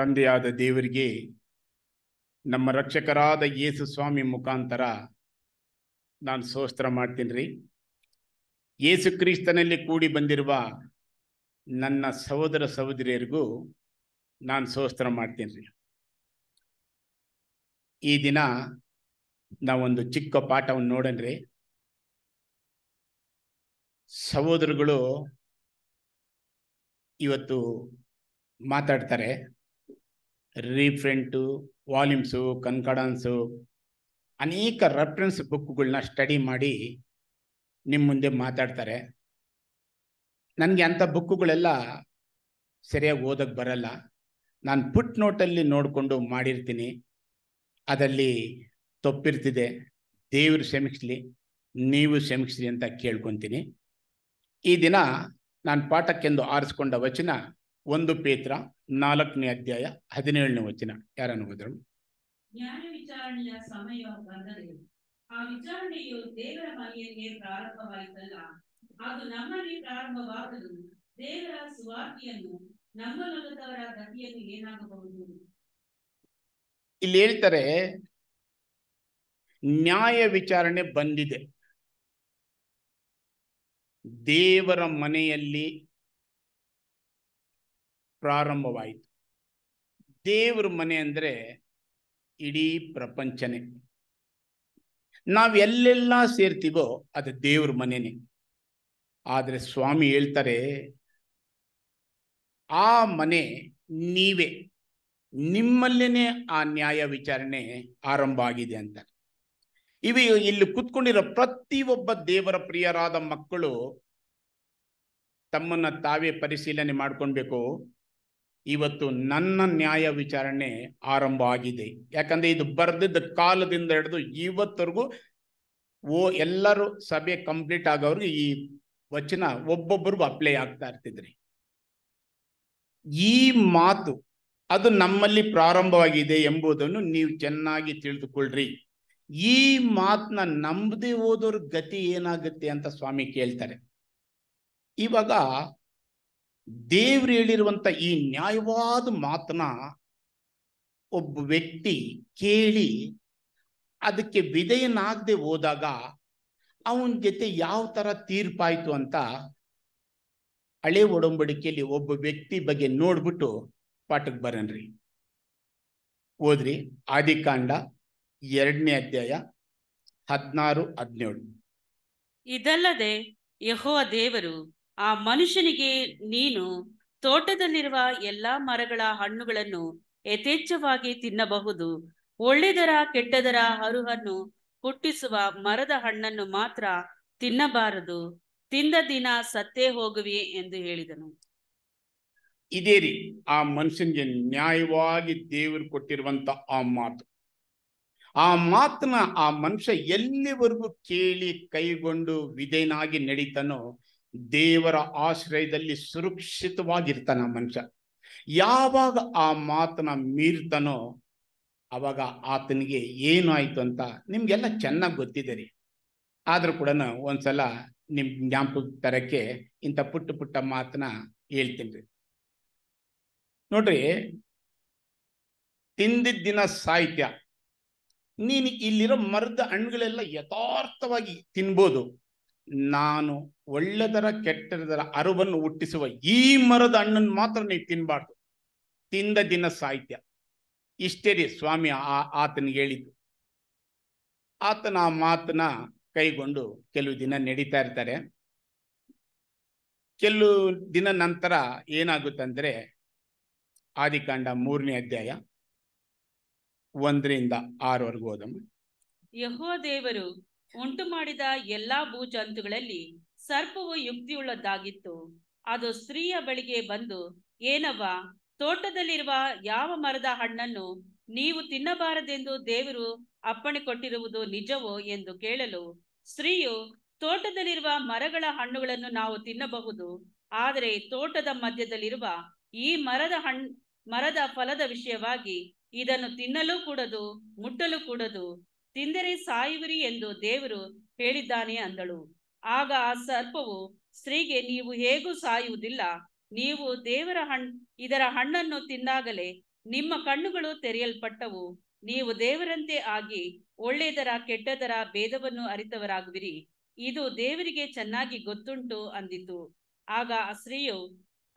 ತಂದೆಯಾದ ದೇವರಿಗೆ ನಮ್ಮ ರಕ್ಷಕರಾದ ಯೇಸು ಸ್ವಾಮಿ ಮುಖಾಂತರ ನಾನು ಸೋಸ್ತ್ರ ಮಾಡ್ತೀನಿ ರೀ ಯೇಸು ಕ್ರಿಸ್ತನಲ್ಲಿ ಕೂಡಿ ಬಂದಿರುವ ನನ್ನ ಸಹೋದರ ಸಹೋದರಿಯರಿಗೂ ನಾನು ಸೋಸ್ತ್ರ ಮಾಡ್ತೀನಿ ರೀ ಈ ದಿನ ನಾವೊಂದು ಚಿಕ್ಕ ಪಾಠವನ್ನು ನೋಡನ್ರಿ ಸಹೋದರಗಳು ಇವತ್ತು ಮಾತಾಡ್ತಾರೆ ರೀಫ್ರೆಂಟು ವಾಲ್ಯೂಮ್ಸು ಕನ್ಕಡನ್ಸು ಅನೇಕ ರೆಫ್ರೆನ್ಸ್ ಬುಕ್ಗಳನ್ನ ಸ್ಟಡಿ ಮಾಡಿ ನಿಮ್ಮ ಮುಂದೆ ಮಾತಾಡ್ತಾರೆ ನನಗೆ ಅಂಥ ಬುಕ್ಕುಗಳೆಲ್ಲ ಸರಿಯಾಗಿ ಓದಕ್ಕೆ ಬರಲ್ಲ ನಾನು ಪುಟ್ ನೋಟಲ್ಲಿ ನೋಡಿಕೊಂಡು ಮಾಡಿರ್ತೀನಿ ಅದರಲ್ಲಿ ತಪ್ಪಿರ್ತಿದೆ ದೇವರು ಕ್ಷಮಿಸ್ಲಿ ನೀವು ಕ್ಷಮಿಸ್ಲಿ ಅಂತ ಕೇಳ್ಕೊತೀನಿ ಈ ದಿನ ನಾನು ಪಾಠಕ್ಕೆಂದು ಆರಿಸ್ಕೊಂಡ ವಚನ ಒಂದು ಪೇತ್ರ ನಾಲ್ಕನೇ ಅಧ್ಯಾಯ ಹದಿನೇಳನೇ ವಚನ ಯಾರನ್ನು ಹೋದ್ರು ಇಲ್ಲಿ ಹೇಳ್ತಾರೆ ನ್ಯಾಯ ವಿಚಾರಣೆ ಬಂದಿದೆ ದೇವರ ಮನೆಯಲ್ಲಿ ಪ್ರಾರಂಭವಾಯಿತು ದೇವ್ರ ಮನೆ ಅಂದ್ರೆ ಇಡೀ ಪ್ರಪಂಚನೇ ನಾವು ಎಲ್ಲೆಲ್ಲ ಸೇರ್ತೀವೋ ಅದು ದೇವ್ರ ಮನೆನೇ ಆದರೆ ಸ್ವಾಮಿ ಹೇಳ್ತಾರೆ ಆ ಮನೆ ನೀವೇ ನಿಮ್ಮಲ್ಲೇನೆ ಆ ನ್ಯಾಯ ವಿಚಾರಣೆ ಆರಂಭ ಆಗಿದೆ ಅಂತ ಇವು ಇಲ್ಲಿ ಕುತ್ಕೊಂಡಿರೋ ಪ್ರತಿಯೊಬ್ಬ ದೇವರ ಪ್ರಿಯರಾದ ಮಕ್ಕಳು ತಮ್ಮನ್ನ ತಾವೇ ಪರಿಶೀಲನೆ ಮಾಡ್ಕೊಳ್ಬೇಕು ಇವತ್ತು ನನ್ನ ನ್ಯಾಯ ವಿಚಾರಣೆ ಆರಂಭ ಆಗಿದೆ ಯಾಕಂದ್ರೆ ಇದು ಬರ್ದಿದ್ದ ಕಾಲದಿಂದ ಹಿಡಿದು ಇವತ್ತರೆಗೂ ಓ ಎಲ್ಲರೂ ಸಭೆ ಕಂಪ್ಲೀಟ್ ಆಗೋರ್ಗೆ ಈ ವಚನ ಒಬ್ಬೊಬ್ಬರಿಗೂ ಅಪ್ಲೈ ಆಗ್ತಾ ಇರ್ತಿದ್ರಿ ಈ ಮಾತು ಅದು ನಮ್ಮಲ್ಲಿ ಪ್ರಾರಂಭವಾಗಿದೆ ಎಂಬುದನ್ನು ನೀವು ಚೆನ್ನಾಗಿ ತಿಳಿದುಕೊಳ್ಳ್ರಿ ಈ ಮಾತನ್ನ ನಂಬದೇ ಹೋದವ್ರ ಗತಿ ಏನಾಗುತ್ತೆ ಅಂತ ಸ್ವಾಮಿ ಕೇಳ್ತಾರೆ ಇವಾಗ ದೇವ್ರು ಹೇಳಿರುವಂತ ಈ ನ್ಯಾಯವಾದ ಮಾತನ್ನ ಒಬ್ಬ ವ್ಯಕ್ತಿ ಕೇಳಿ ಅದಕ್ಕೆ ವಿಧೇಯನಾಗದೆ ಹೋದಾಗ ಅವನ ಜೊತೆ ಯಾವ ತರ ತೀರ್ಪಾಯ್ತು ಅಂತ ಹಳೆ ಒಡಂಬಡಿಕೆಯಲ್ಲಿ ಒಬ್ಬ ವ್ಯಕ್ತಿ ಬಗ್ಗೆ ನೋಡ್ಬಿಟ್ಟು ಪಾಠಕ್ಕೆ ಬರನ್ರಿ ಓದ್ರಿ ಆದಿಕಾಂಡ ಎರಡನೇ ಅಧ್ಯಾಯ ಹದಿನಾರು ಹದಿನೇಳು ಇದಲ್ಲದೆ ಯಹೋವ ದೇವರು ಆ ಮನುಷ್ಯನಿಗೆ ನೀನು ತೋಟದಲ್ಲಿರುವ ಎಲ್ಲಾ ಮರಗಳ ಹಣ್ಣುಗಳನ್ನು ಯಥೇಚ್ಛವಾಗಿ ತಿನ್ನಬಹುದು ಒಳ್ಳೆದರ ಕೆಟ್ಟದರ ಹರುಹನ್ನು ಹುಟ್ಟಿಸುವ ಮರದ ಹಣ್ಣನ್ನು ಮಾತ್ರ ತಿನ್ನಬಾರದು ತಿಂದ ದಿನ ಸತ್ತೇ ಹೋಗುವೆ ಎಂದು ಹೇಳಿದನು ಇದೇ ರೀ ಆ ಮನುಷ್ಯನಿಗೆ ನ್ಯಾಯವಾಗಿ ದೇವರು ಕೊಟ್ಟಿರುವಂತ ಆ ಮಾತು ಆ ಮಾತನ್ನ ಆ ಮನುಷ್ಯ ಎಲ್ಲಿವರೆಗೂ ಕೇಳಿ ಕೈಗೊಂಡು ವಿಧೇನಾಗಿ ನಡೀತಾನೋ ದೇವರ ಆಶ್ರಯದಲ್ಲಿ ಸುರಕ್ಷಿತವಾಗಿರ್ತಾನ ಮನುಷ್ಯ ಯಾವಾಗ ಆ ಮಾತನ್ನ ಮೀರ್ತಾನೋ ಅವಾಗ ಆತನಿಗೆ ಏನಾಯ್ತು ಅಂತ ನಿಮ್ಗೆಲ್ಲ ಚೆನ್ನಾಗಿ ಗೊತ್ತಿದೆ ರೀ ಆದ್ರೂ ಕೂಡ ಒಂದ್ಸಲ ನಿಮ್ ಜ್ಞಾಪಕ ತರಕ್ಕೆ ಇಂಥ ಪುಟ್ಟ ಪುಟ್ಟ ಮಾತನ್ನ ಹೇಳ್ತೀನಿ ರೀ ನೋಡ್ರಿ ತಿಂದಿದ್ದಿನ ದಿನ ಸಾಹಿತ್ಯ ನೀನು ಇಲ್ಲಿರೋ ಮರದ ಹಣ್ಣುಗಳೆಲ್ಲ ಯಥಾರ್ಥವಾಗಿ ತಿನ್ಬೋದು ನಾನು ಒಳ್ಳೆದರ ಕೆಟ್ಟದರ ಅರುವನ್ನು ಹುಟ್ಟಿಸುವ ಈ ಮರದ ಹಣ್ಣನ್ನು ಮಾತ್ರ ನೀವು ತಿನ್ಬಾರ್ದು ತಿಂದ ದಿನ ಸಾಹಿತ್ಯ ಇಷ್ಟೇ ಸ್ವಾಮಿ ಆ ಆತನಿಗೆ ಹೇಳಿದ್ದು ಆತನ ಆ ಮಾತನ್ನ ಕೈಗೊಂಡು ಕೆಲವು ದಿನ ನಡೀತಾ ಇರ್ತಾರೆ ಕೆಲವು ದಿನ ನಂತರ ಏನಾಗುತ್ತಂದ್ರೆ ಆದಿಕಾಂಡ ಮೂರನೇ ಅಧ್ಯಾಯ ಒಂದರಿಂದ ಆರವರೆಗೂ ಹೋದಮ್ಮ ಯಹೋ ದೇವರು ಉಂಟು ಮಾಡಿದ ಎಲ್ಲಾ ಭೂಜಂತುಗಳಲ್ಲಿ ಸರ್ಪವು ಯುಕ್ತಿಯುಳ್ಳದ್ದಾಗಿತ್ತು ಅದು ಸ್ತ್ರೀಯ ಬಳಿಗೆ ಬಂದು ಏನವ್ವ ತೋಟದಲ್ಲಿರುವ ಯಾವ ಮರದ ಹಣ್ಣನ್ನು ನೀವು ತಿನ್ನಬಾರದೆಂದು ದೇವರು ಅಪ್ಪಣೆ ಕೊಟ್ಟಿರುವುದು ನಿಜವೋ ಎಂದು ಕೇಳಲು ಸ್ತ್ರೀಯು ತೋಟದಲ್ಲಿರುವ ಮರಗಳ ಹಣ್ಣುಗಳನ್ನು ನಾವು ತಿನ್ನಬಹುದು ಆದರೆ ತೋಟದ ಮಧ್ಯದಲ್ಲಿರುವ ಈ ಮರದ ಹಣ್ ಮರದ ಫಲದ ವಿಷಯವಾಗಿ ಇದನ್ನು ತಿನ್ನಲೂ ಕೂಡದು ಮುಟ್ಟಲು ಕೂಡದು ತಿಂದರೆ ಸಾಯುವಿರಿ ಎಂದು ದೇವರು ಹೇಳಿದ್ದಾನೆ ಅಂದಳು ಆಗ ಆ ಸರ್ಪವು ಸ್ತ್ರೀಗೆ ನೀವು ಹೇಗೂ ಸಾಯುವುದಿಲ್ಲ ನೀವು ದೇವರ ಹಣ್ ಇದರ ಹಣ್ಣನ್ನು ತಿಂದಾಗಲೇ ನಿಮ್ಮ ಕಣ್ಣುಗಳು ತೆರೆಯಲ್ಪಟ್ಟವು ನೀವು ದೇವರಂತೆ ಆಗಿ ಒಳ್ಳೆಯದರ ಕೆಟ್ಟದರ ಭೇದವನ್ನು ಅರಿತವರಾಗುವಿರಿ ಇದು ದೇವರಿಗೆ ಚೆನ್ನಾಗಿ ಗೊತ್ತುಂಟು ಅಂದಿತು ಆಗ ಆ ಸ್ತ್ರೀಯು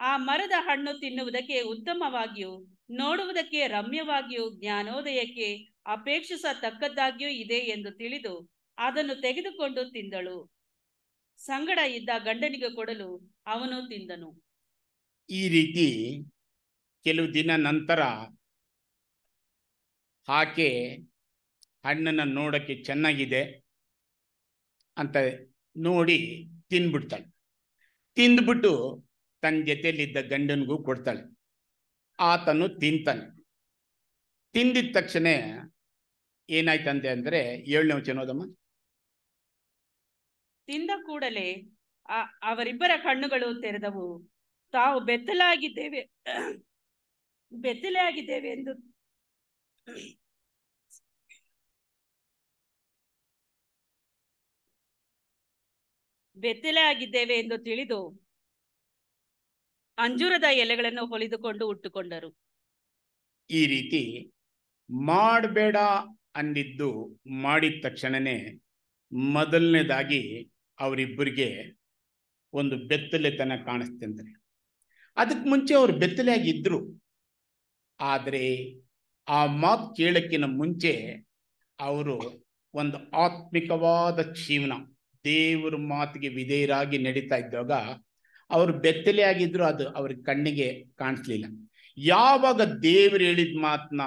ಆ ಮರದ ಹಣ್ಣು ತಿನ್ನುವುದಕ್ಕೆ ಉತ್ತಮವಾಗಿಯೂ ನೋಡುವುದಕ್ಕೆ ರಮ್ಯವಾಗಿಯೂ ಜ್ಞಾನೋದಯಕ್ಕೆ ಅಪೇಕ್ಷಿಸತಕ್ಕದ್ದಾಗಿಯೂ ಇದೆ ಎಂದು ತಿಳಿದು ಅದನ್ನು ತೆಗೆದುಕೊಂಡು ತಿಂದಳು ಸಂಗಡ ಇದ್ದ ಗಂಡನಿಗೆ ಕೊಡಲು ಅವನು ತಿಂದನು ಈ ರೀತಿ ಕೆಲವು ದಿನ ನಂತರ ಆಕೆ ಹಣ್ಣನ್ನು ನೋಡಕ್ಕೆ ಚೆನ್ನಾಗಿದೆ ಅಂತ ನೋಡಿ ತಿಂದ್ಬಿಡ್ತಾಳೆ ತಿಂದ್ಬಿಟ್ಟು ತನ್ನ ಜೊತೆಯಲ್ಲಿದ್ದ ಗಂಡನಿಗೂ ಕೊಡ್ತಾಳೆ ಆತನು ತಿಂತಾನೆ ತಿಂದಿದ ತಕ್ಷಣ ಏನಾಯ್ತಂತೆ ಅಂದ್ರೆ ಏಳನೇ ವಚನೋದಮ್ಮ ತಿಂದ ಕೂಡಲೇ ಅವರಿಬ್ಬರ ಕಣ್ಣುಗಳು ತೆರೆದವು ತಾವು ಬೆತ್ತಲಾಗಿದ್ದೇವೆ ಆಗಿದ್ದೇವೆ ಎಂದು ಬೆತ್ತಲೆ ಆಗಿದ್ದೇವೆ ಎಂದು ತಿಳಿದು ಅಂಜೂರದ ಎಲೆಗಳನ್ನು ಹೊಲಿದುಕೊಂಡು ಉಟ್ಟುಕೊಂಡರು ಈ ರೀತಿ ಮಾಡಬೇಡ ಅಂದಿದ್ದು ಮಾಡಿದ ತಕ್ಷಣನೇ ಮೊದಲನೇದಾಗಿ ಅವರಿಬ್ಬರಿಗೆ ಒಂದು ಬೆತ್ತಲೆತನ ಕಾಣಿಸ್ತಂದ್ರೆ ಅದಕ್ಕೆ ಮುಂಚೆ ಅವರು ಬೆತ್ತಲೆಯಾಗಿದ್ದರು ಆದರೆ ಆ ಮಾತು ಕೇಳಕ್ಕಿನ ಮುಂಚೆ ಅವರು ಒಂದು ಆತ್ಮಿಕವಾದ ಜೀವನ ದೇವರ ಮಾತಿಗೆ ವಿಧೇಯರಾಗಿ ನಡೀತಾ ಇದ್ದಾಗ ಅವರು ಬೆತ್ತಲೆ ಆಗಿದ್ರು ಅದು ಅವ್ರ ಕಣ್ಣಿಗೆ ಕಾಣಿಸ್ಲಿಲ್ಲ ಯಾವಾಗ ದೇವರು ಹೇಳಿದ ಮಾತನ್ನ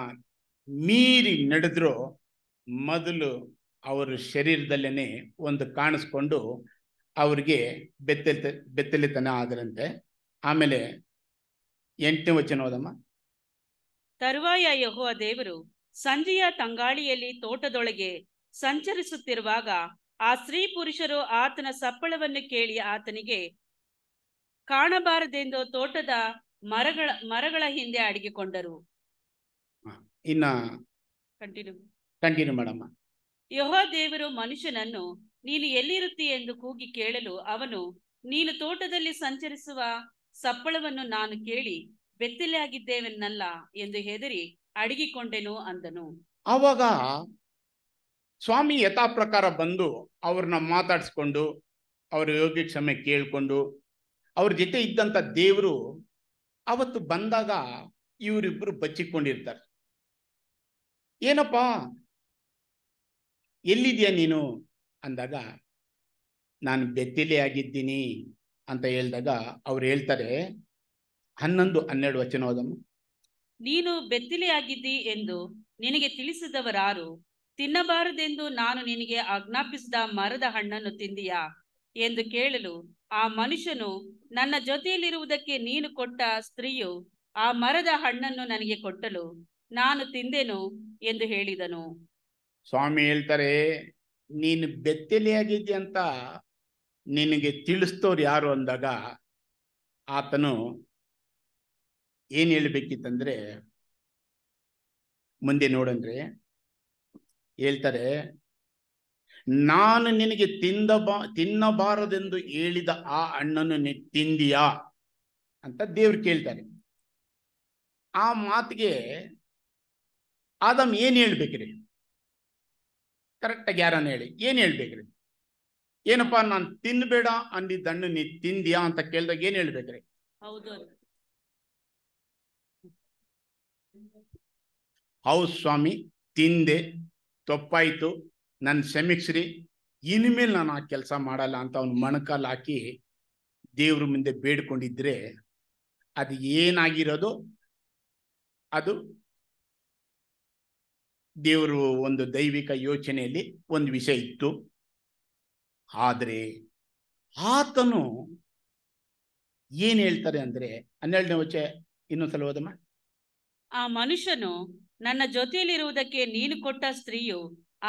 ಮೀರಿ ನಡೆದ್ರೋ ಮೊದಲು ಅವರ ಶರೀರದಲ್ಲೇನೆ ಒಂದು ಕಾಣಿಸ್ಕೊಂಡು ಅವ್ರಿಗೆ ಬೆತ್ತಲೆ ಬೆತ್ತಲೆತನ ಆದ್ರಂತೆ ಆಮೇಲೆ ಎಂಟನೇ ವಚನ ಹೋದಮ್ಮ ತರುವಾಯ ಯಹೋವ ದೇವರು ಸಂಜೆಯ ತಂಗಾಳಿಯಲ್ಲಿ ತೋಟದೊಳಗೆ ಸಂಚರಿಸುತ್ತಿರುವಾಗ ಆ ಸ್ತ್ರೀ ಪುರುಷರು ಆತನ ಸಪ್ಪಳವನ್ನು ಕೇಳಿ ಆತನಿಗೆ ಕಾಣಬಾರದೆಂದು ತೋಟದ ಮರಗಳ ಮರಗಳ ಹಿಂದೆ ಅಡಗಿಕೊಂಡರು ಇನ್ನ ಕಂಟಿನ್ಯೂ ಕಂಟಿನ್ಯೂ ಯಹೋ ದೇವರು ಮನುಷ್ಯನನ್ನು ನೀನು ಎಲ್ಲಿರುತ್ತಿ ಎಂದು ಕೂಗಿ ಕೇಳಲು ಅವನು ನೀನು ತೋಟದಲ್ಲಿ ಸಂಚರಿಸುವ ಸಪ್ಪಳವನ್ನು ನಾನು ಕೇಳಿ ಬೆತ್ತಲೆಯಾಗಿದ್ದೇವೆನ್ನಲ್ಲ ಎಂದು ಹೆದರಿ ಅಡಗಿಕೊಂಡೆನು ಅಂದನು ಅವಾಗ ಸ್ವಾಮಿ ಯಥಾ ಪ್ರಕಾರ ಬಂದು ಅವ್ರನ್ನ ಮಾತಾಡಿಸ್ಕೊಂಡು ಅವ್ರ ಯೋಗಿ ಕ್ಷಮೆ ಕೇಳಿಕೊಂಡು ಅವ್ರ ಜೊತೆ ಇದ್ದಂತ ದೇವರು ಅವತ್ತು ಬಂದಾಗ ಇವರಿಬ್ಬರು ಬಚ್ಚಿಕೊಂಡಿರ್ತಾರೆ ಏನಪ್ಪ ಎಲ್ಲಿದೆಯಾ ನೀನು ಅಂದಾಗ ನಾನು ಬೆತ್ತಿಲೆ ಆಗಿದ್ದೀನಿ ಅಂತ ಹೇಳಿದಾಗ ಅವ್ರು ಹೇಳ್ತಾರೆ ಹನ್ನೊಂದು ಹನ್ನೆರಡು ವಚನ ನೀನು ಬೆತ್ತಿಲೆಯಾಗಿದ್ದಿ ಎಂದು ನಿನಗೆ ತಿಳಿಸಿದವರಾರು ತಿನ್ನಬಾರದೆಂದು ನಾನು ನಿನಗೆ ಆಜ್ಞಾಪಿಸಿದ ಮರದ ಹಣ್ಣನ್ನು ತಿಂದಿಯಾ ಎಂದು ಕೇಳಲು ಆ ಮನುಷ್ಯನು ನನ್ನ ಜೊತೆಯಲ್ಲಿರುವುದಕ್ಕೆ ನೀನು ಕೊಟ್ಟ ಸ್ತ್ರೀಯು ಆ ಮರದ ಹಣ್ಣನ್ನು ನನಗೆ ಕೊಟ್ಟಲು ನಾನು ತಿಂದೆನು ಎಂದು ಹೇಳಿದನು ಸ್ವಾಮಿ ಹೇಳ್ತಾರೆ ನೀನು ಬೆತ್ತಲೆಯಾಗಿದ್ದೆ ಅಂತ ನಿನಗೆ ತಿಳಿಸ್ತವ್ರು ಯಾರು ಅಂದಾಗ ಆತನು ಏನು ಹೇಳ್ಬೇಕಿತ್ತಂದ್ರೆ ಮುಂದೆ ನೋಡಂದ್ರೆ ಹೇಳ್ತಾರೆ ನಾನು ನಿನಗೆ ತಿಂದ ತಿನ್ನಬಾರದೆಂದು ಹೇಳಿದ ಆ ಹಣ್ಣನ್ನು ನೀ ತಿಂದಿಯಾ ಅಂತ ದೇವ್ರು ಕೇಳ್ತಾರೆ ಆ ಮಾತಿಗೆ ಆದಮ್ ಏನು ಹೇಳ್ಬೇಕ್ರಿ ಕರೆಕ್ಟಾಗಿ ಯಾರು ಹೇಳಿ ಏನು ಹೇಳ್ಬೇಕ್ರಿ ಏನಪ್ಪಾ ನಾನು ತಿನ್ಬೇಡ ಅಂದಿದ್ದ ಹಣ್ಣು ನೀ ತಿಂದಿಯಾ ಅಂತ ಕೇಳಿದಾಗ ಏನು ಹೇಳ್ಬೇಕ್ರಿ ಹೌದು ಸ್ವಾಮಿ ತಿಂದೆ ತಪ್ಪಾಯ್ತು ನನ್ನ ಕ್ಷಮಿಸ್ರಿ ಇನ್ಮೇಲೆ ನಾನು ಆ ಕೆಲಸ ಮಾಡಲ್ಲ ಅಂತ ಅವ್ನು ಮಣಕಾಲ್ ಹಾಕಿ ದೇವ್ರ ಮುಂದೆ ಬೇಡ್ಕೊಂಡಿದ್ರೆ ಅದು ಏನಾಗಿರೋದು ಅದು ದೇವರು ಒಂದು ದೈವಿಕ ಯೋಚನೆಯಲ್ಲಿ ಒಂದು ವಿಷಯ ಇತ್ತು ಆದರೆ ಆತನು ಏನ್ ಹೇಳ್ತಾರೆ ಅಂದ್ರೆ ಹನ್ನೆರಡನೇ ವಚ ಇನ್ನೊಂದ್ಸಲ ಹೋದಮ್ಮ ಆ ಮನುಷ್ಯನು ನನ್ನ ಜೊತೆಯಲ್ಲಿರುವುದಕ್ಕೆ ನೀನು ಕೊಟ್ಟ ಸ್ತ್ರೀಯು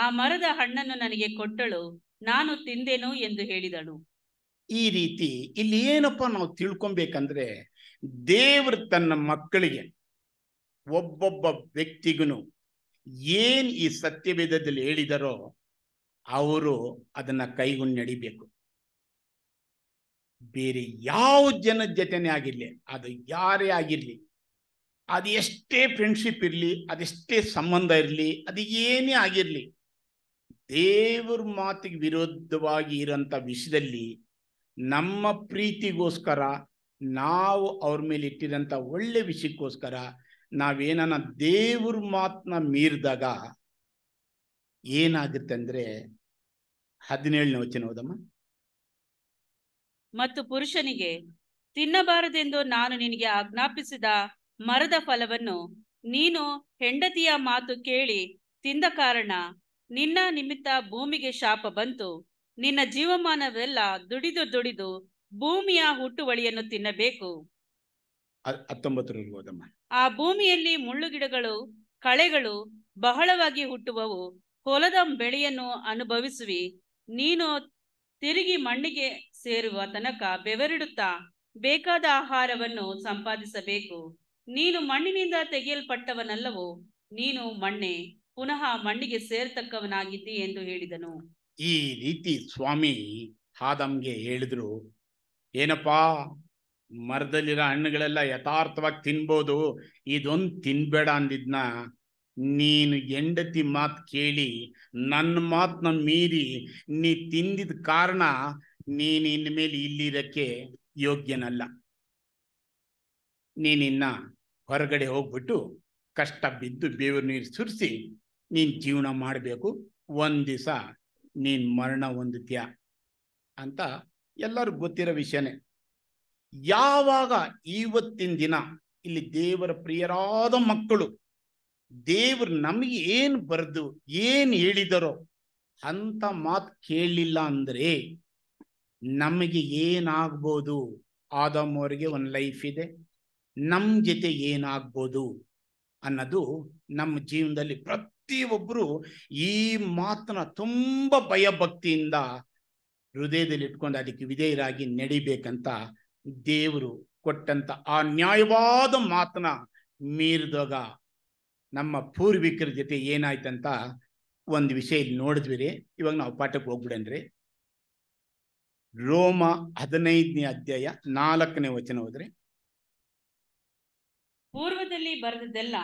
ಆ ಮರದ ಹಣ್ಣನ್ನು ನನಗೆ ಕೊಟ್ಟಳು ನಾನು ತಿಂದೆನು ಎಂದು ಹೇಳಿದಳು ಈ ರೀತಿ ಇಲ್ಲಿ ಏನಪ್ಪ ನಾವು ತಿಳ್ಕೊಬೇಕಂದ್ರೆ ದೇವರು ತನ್ನ ಮಕ್ಕಳಿಗೆ ಒಬ್ಬೊಬ್ಬ ವ್ಯಕ್ತಿಗೂ ಏನ್ ಈ ಸತ್ಯವೇದದಲ್ಲಿ ಹೇಳಿದರೋ ಅವರು ಅದನ್ನ ಕೈಗೊಂಡು ನಡಿಬೇಕು ಬೇರೆ ಯಾವ ಜನದ ಆಗಿರಲಿ ಆಗಿರ್ಲಿ ಅದು ಯಾರೇ ಆಗಿರ್ಲಿ ಅದು ಎಷ್ಟೇ ಫ್ರೆಂಡ್ಶಿಪ್ ಇರಲಿ ಅದೆಷ್ಟೇ ಸಂಬಂಧ ಇರಲಿ ಅದು ಏನೇ ಆಗಿರಲಿ ದೇವ್ರ ಮಾತಿಗೆ ವಿರುದ್ಧವಾಗಿ ಇರೋಂಥ ವಿಷಯದಲ್ಲಿ ನಮ್ಮ ಪ್ರೀತಿಗೋಸ್ಕರ ನಾವು ಅವ್ರ ಮೇಲೆ ಇಟ್ಟಿರೋಂಥ ಒಳ್ಳೆ ವಿಷಯಕ್ಕೋಸ್ಕರ ನಾವೇನ ದೇವ್ರ ಮಾತನ್ನ ಮೀರಿದಾಗ ಏನಾಗುತ್ತೆ ಅಂದ್ರೆ ಹದಿನೇಳನೇ ವಚನ ಹೌದಮ್ಮ ಮತ್ತು ಪುರುಷನಿಗೆ ತಿನ್ನಬಾರದೆಂದು ನಾನು ನಿನಗೆ ಆಜ್ಞಾಪಿಸಿದ ಮರದ ಫಲವನ್ನು ನೀನು ಹೆಂಡತಿಯ ಮಾತು ಕೇಳಿ ತಿಂದ ಕಾರಣ ನಿನ್ನ ನಿಮಿತ್ತ ಭೂಮಿಗೆ ಶಾಪ ಬಂತು ನಿನ್ನ ಜೀವಮಾನವೆಲ್ಲ ದುಡಿದು ದುಡಿದು ಭೂಮಿಯ ಹುಟ್ಟುವಳಿಯನ್ನು ತಿನ್ನಬೇಕು ಆ ಭೂಮಿಯಲ್ಲಿ ಮುಳ್ಳು ಗಿಡಗಳು ಕಳೆಗಳು ಬಹಳವಾಗಿ ಹುಟ್ಟುವವು ಹೊಲದ ಬೆಳೆಯನ್ನು ಅನುಭವಿಸುವಿ ನೀನು ತಿರುಗಿ ಮಣ್ಣಿಗೆ ಸೇರುವ ತನಕ ಬೆವರಿಡುತ್ತಾ ಬೇಕಾದ ಆಹಾರವನ್ನು ಸಂಪಾದಿಸಬೇಕು ನೀನು ಮಣ್ಣಿನಿಂದ ತೆಗೆಯಲ್ಪಟ್ಟವನಲ್ಲವೋ ನೀನು ಮಣ್ಣೆ ಪುನಃ ಮಣ್ಣಿಗೆ ಸೇರ್ತಕ್ಕವನಾಗಿದ್ದಿ ಎಂದು ಹೇಳಿದನು ಈ ರೀತಿ ಸ್ವಾಮಿ ಹಾದಂಗೆ ಹೇಳಿದ್ರು ಏನಪ್ಪಾ ಮರದಲ್ಲಿರೋ ಹಣ್ಣುಗಳೆಲ್ಲ ಯಥಾರ್ಥವಾಗಿ ತಿನ್ಬೋದು ಇದೊಂದು ತಿನ್ಬೇಡ ಅಂದಿದ್ನ ನೀನು ಹೆಂಡತಿ ಮಾತು ಕೇಳಿ ನನ್ನ ಮಾತನ್ನ ಮೀರಿ ನೀ ತಿಂದಿದ ಕಾರಣ ನೀನು ಮೇಲೆ ಇಲ್ಲಿರಕ್ಕೆ ಯೋಗ್ಯನಲ್ಲ ನೀನಿನ್ನ ಹೊರಗಡೆ ಹೋಗ್ಬಿಟ್ಟು ಕಷ್ಟ ಬಿದ್ದು ಬೇವ್ರ ನೀರು ಸುರಿಸಿ ನೀನ್ ಜೀವನ ಮಾಡಬೇಕು ಒಂದು ದಿವಸ ನೀನು ಮರಣ ಹೊಂದಿದ್ಯ ಅಂತ ಎಲ್ಲರಿಗೂ ಗೊತ್ತಿರೋ ವಿಷಯನೇ ಯಾವಾಗ ಇವತ್ತಿನ ದಿನ ಇಲ್ಲಿ ದೇವರ ಪ್ರಿಯರಾದ ಮಕ್ಕಳು ದೇವರು ನಮಗೆ ಏನು ಬರೆದು ಏನು ಹೇಳಿದರೋ ಅಂತ ಮಾತು ಕೇಳಲಿಲ್ಲ ಅಂದರೆ ನಮಗೆ ಏನಾಗ್ಬೋದು ಆದಮ್ ಅವರಿಗೆ ಒಂದು ಲೈಫ್ ಇದೆ ನಮ್ಮ ಜೊತೆ ಏನಾಗ್ಬೋದು ಅನ್ನೋದು ನಮ್ಮ ಜೀವನದಲ್ಲಿ ಪ್ರತಿ ಪ್ರತಿಯೊಬ್ಬರು ಈ ಮಾತನ್ನ ತುಂಬಾ ಭಯಭಕ್ತಿಯಿಂದ ಹೃದಯದಲ್ಲಿ ಇಟ್ಕೊಂಡು ಅದಕ್ಕೆ ವಿಧೇಯರಾಗಿ ನಡಿಬೇಕಂತ ದೇವರು ಕೊಟ್ಟಂತ ಆ ನ್ಯಾಯವಾದ ಮಾತನ್ನ ಮೀರಿದಾಗ ನಮ್ಮ ಪೂರ್ವಿಕರ ಜೊತೆ ಏನಾಯ್ತಂತ ಒಂದು ವಿಷಯ ಇಲ್ಲಿ ನೋಡಿದ್ವಿ ರೀ ಇವಾಗ ನಾವು ಪಾಠಕ್ಕೆ ಹೋಗ್ಬಿಡನ್ರಿ ರೋಮ ಹದಿನೈದನೇ ಅಧ್ಯಾಯ ನಾಲ್ಕನೇ ವಚನ ಹೋದ್ರಿ ಪೂರ್ವದಲ್ಲಿ ಬರೆದಿದ್ದೆಲ್ಲ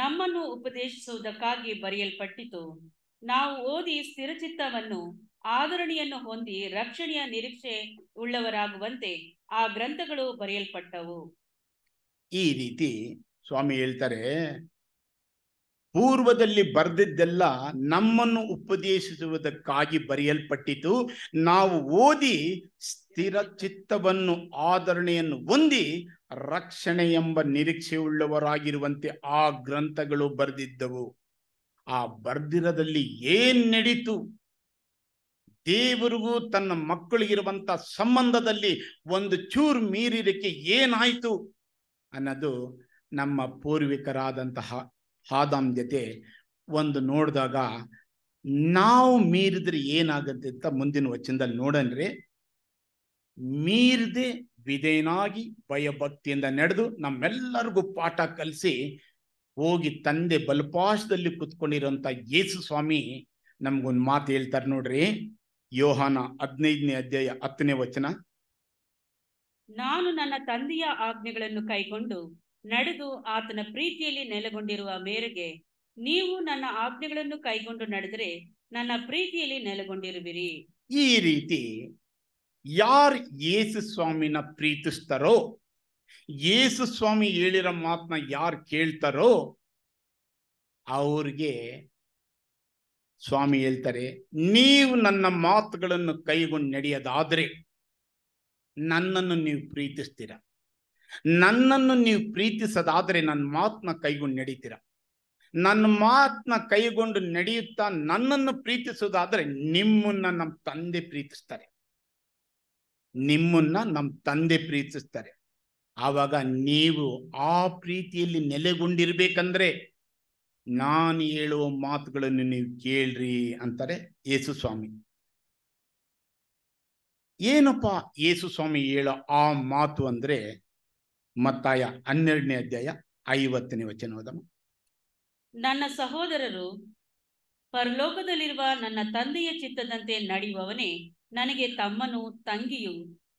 ನಮ್ಮನ್ನು ಉಪದೇಶಿಸುವುದಕ್ಕಾಗಿ ಬರೆಯಲ್ಪಟ್ಟಿತು ನಾವು ಓದಿ ಸ್ಥಿರಚಿತ್ತವನ್ನು ಆಧರಣೆಯನ್ನು ಹೊಂದಿ ರಕ್ಷಣೆಯ ನಿರೀಕ್ಷೆ ಉಳ್ಳವರಾಗುವಂತೆ ಆ ಗ್ರಂಥಗಳು ಬರೆಯಲ್ಪಟ್ಟವು ಈ ರೀತಿ ಸ್ವಾಮಿ ಹೇಳ್ತಾರೆ ಪೂರ್ವದಲ್ಲಿ ಬರೆದಿದ್ದೆಲ್ಲ ನಮ್ಮನ್ನು ಉಪದೇಶಿಸುವುದಕ್ಕಾಗಿ ಬರೆಯಲ್ಪಟ್ಟಿತು ನಾವು ಓದಿ ಸ್ಥಿರ ಚಿತ್ತವನ್ನು ಆಧರಣೆಯನ್ನು ಹೊಂದಿ ರಕ್ಷಣೆ ಎಂಬ ನಿರೀಕ್ಷೆಯುಳ್ಳವರಾಗಿರುವಂತೆ ಆ ಗ್ರಂಥಗಳು ಬರೆದಿದ್ದವು ಆ ಬರ್ದಿರದಲ್ಲಿ ಏನ್ ನಡೀತು ದೇವರಿಗೂ ತನ್ನ ಮಕ್ಕಳಿಗಿರುವಂತ ಸಂಬಂಧದಲ್ಲಿ ಒಂದು ಚೂರು ಮೀರಿದಕ್ಕೆ ಏನಾಯಿತು ಅನ್ನೋದು ನಮ್ಮ ಪೂರ್ವಿಕರಾದಂತಹ ಆದಾಮ್ ಜೊತೆ ಒಂದು ನೋಡಿದಾಗ ನಾವು ಮೀರಿದ್ರೆ ಏನಾಗುತ್ತೆ ಅಂತ ಮುಂದಿನ ವಚನದಲ್ಲಿ ನೋಡನ್ರಿ ಮೀರದೆ ವಿಧೇನಾಗಿ ಭಯಭಕ್ತಿಯಿಂದ ನಡೆದು ನಮ್ಮೆಲ್ಲರಿಗೂ ಪಾಠ ಕಲಿಸಿ ಹೋಗಿ ತಂದೆ ಬಲ್ಪಾಶದಲ್ಲಿ ಕುತ್ಕೊಂಡಿರೋಂಥ ಯೇಸು ಸ್ವಾಮಿ ನಮ್ಗೊಂದು ಮಾತು ಹೇಳ್ತಾರೆ ನೋಡ್ರಿ ಯೋಹಾನ ಹದಿನೈದನೇ ಅಧ್ಯಾಯ ಹತ್ತನೇ ವಚನ ನಾನು ನನ್ನ ತಂದೆಯ ಆಜ್ಞೆಗಳನ್ನು ಕೈಗೊಂಡು ನಡೆದು ಆತನ ಪ್ರೀತಿಯಲ್ಲಿ ನೆಲೆಗೊಂಡಿರುವ ಮೇರೆಗೆ ನೀವು ನನ್ನ ಆಜ್ಞೆಗಳನ್ನು ಕೈಗೊಂಡು ನಡೆದರೆ ನನ್ನ ಪ್ರೀತಿಯಲ್ಲಿ ನೆಲೆಗೊಂಡಿರುವಿರಿ ಈ ರೀತಿ ಯಾರು ಯೇಸು ಸ್ವಾಮಿನ ಪ್ರೀತಿಸ್ತಾರೋ ಯೇಸು ಸ್ವಾಮಿ ಹೇಳಿರೋ ಮಾತನ್ನ ಯಾರು ಕೇಳ್ತಾರೋ ಅವ್ರಿಗೆ ಸ್ವಾಮಿ ಹೇಳ್ತಾರೆ ನೀವು ನನ್ನ ಮಾತುಗಳನ್ನು ಕೈಗೊಂಡು ನಡೆಯೋದಾದ್ರೆ ನನ್ನನ್ನು ನೀವು ಪ್ರೀತಿಸ್ತೀರ ನನ್ನನ್ನು ನೀವು ಪ್ರೀತಿಸದಾದರೆ ನನ್ನ ಮಾತನ್ನ ಕೈಗೊಂಡು ನಡೀತೀರ ನನ್ನ ಮಾತನ್ನ ಕೈಗೊಂಡು ನಡೆಯುತ್ತಾ ನನ್ನನ್ನು ಪ್ರೀತಿಸೋದಾದ್ರೆ ನಿಮ್ಮನ್ನ ನಮ್ಮ ತಂದೆ ಪ್ರೀತಿಸ್ತಾರೆ ನಿಮ್ಮನ್ನ ನಮ್ಮ ತಂದೆ ಪ್ರೀತಿಸ್ತಾರೆ ಆವಾಗ ನೀವು ಆ ಪ್ರೀತಿಯಲ್ಲಿ ನೆಲೆಗೊಂಡಿರ್ಬೇಕಂದ್ರೆ ನಾನು ಹೇಳುವ ಮಾತುಗಳನ್ನು ನೀವು ಕೇಳ್ರಿ ಅಂತಾರೆ ಯೇಸು ಸ್ವಾಮಿ ಏನಪ್ಪ ಯೇಸು ಸ್ವಾಮಿ ಹೇಳೋ ಆ ಮಾತು ಅಂದ್ರೆ ಮತ್ತಾಯ ಹನ್ನೆರಡನೇ ಅಧ್ಯಾಯ ಐವತ್ತನೇ ವಚನ ನನ್ನ ಸಹೋದರರು ಪರಲೋಕದಲ್ಲಿರುವ ನನ್ನ ತಂದೆಯ ಚಿತ್ತದಂತೆ ನಡೆಯುವವನೇ ನನಗೆ ತಮ್ಮನು ತಂಗಿಯು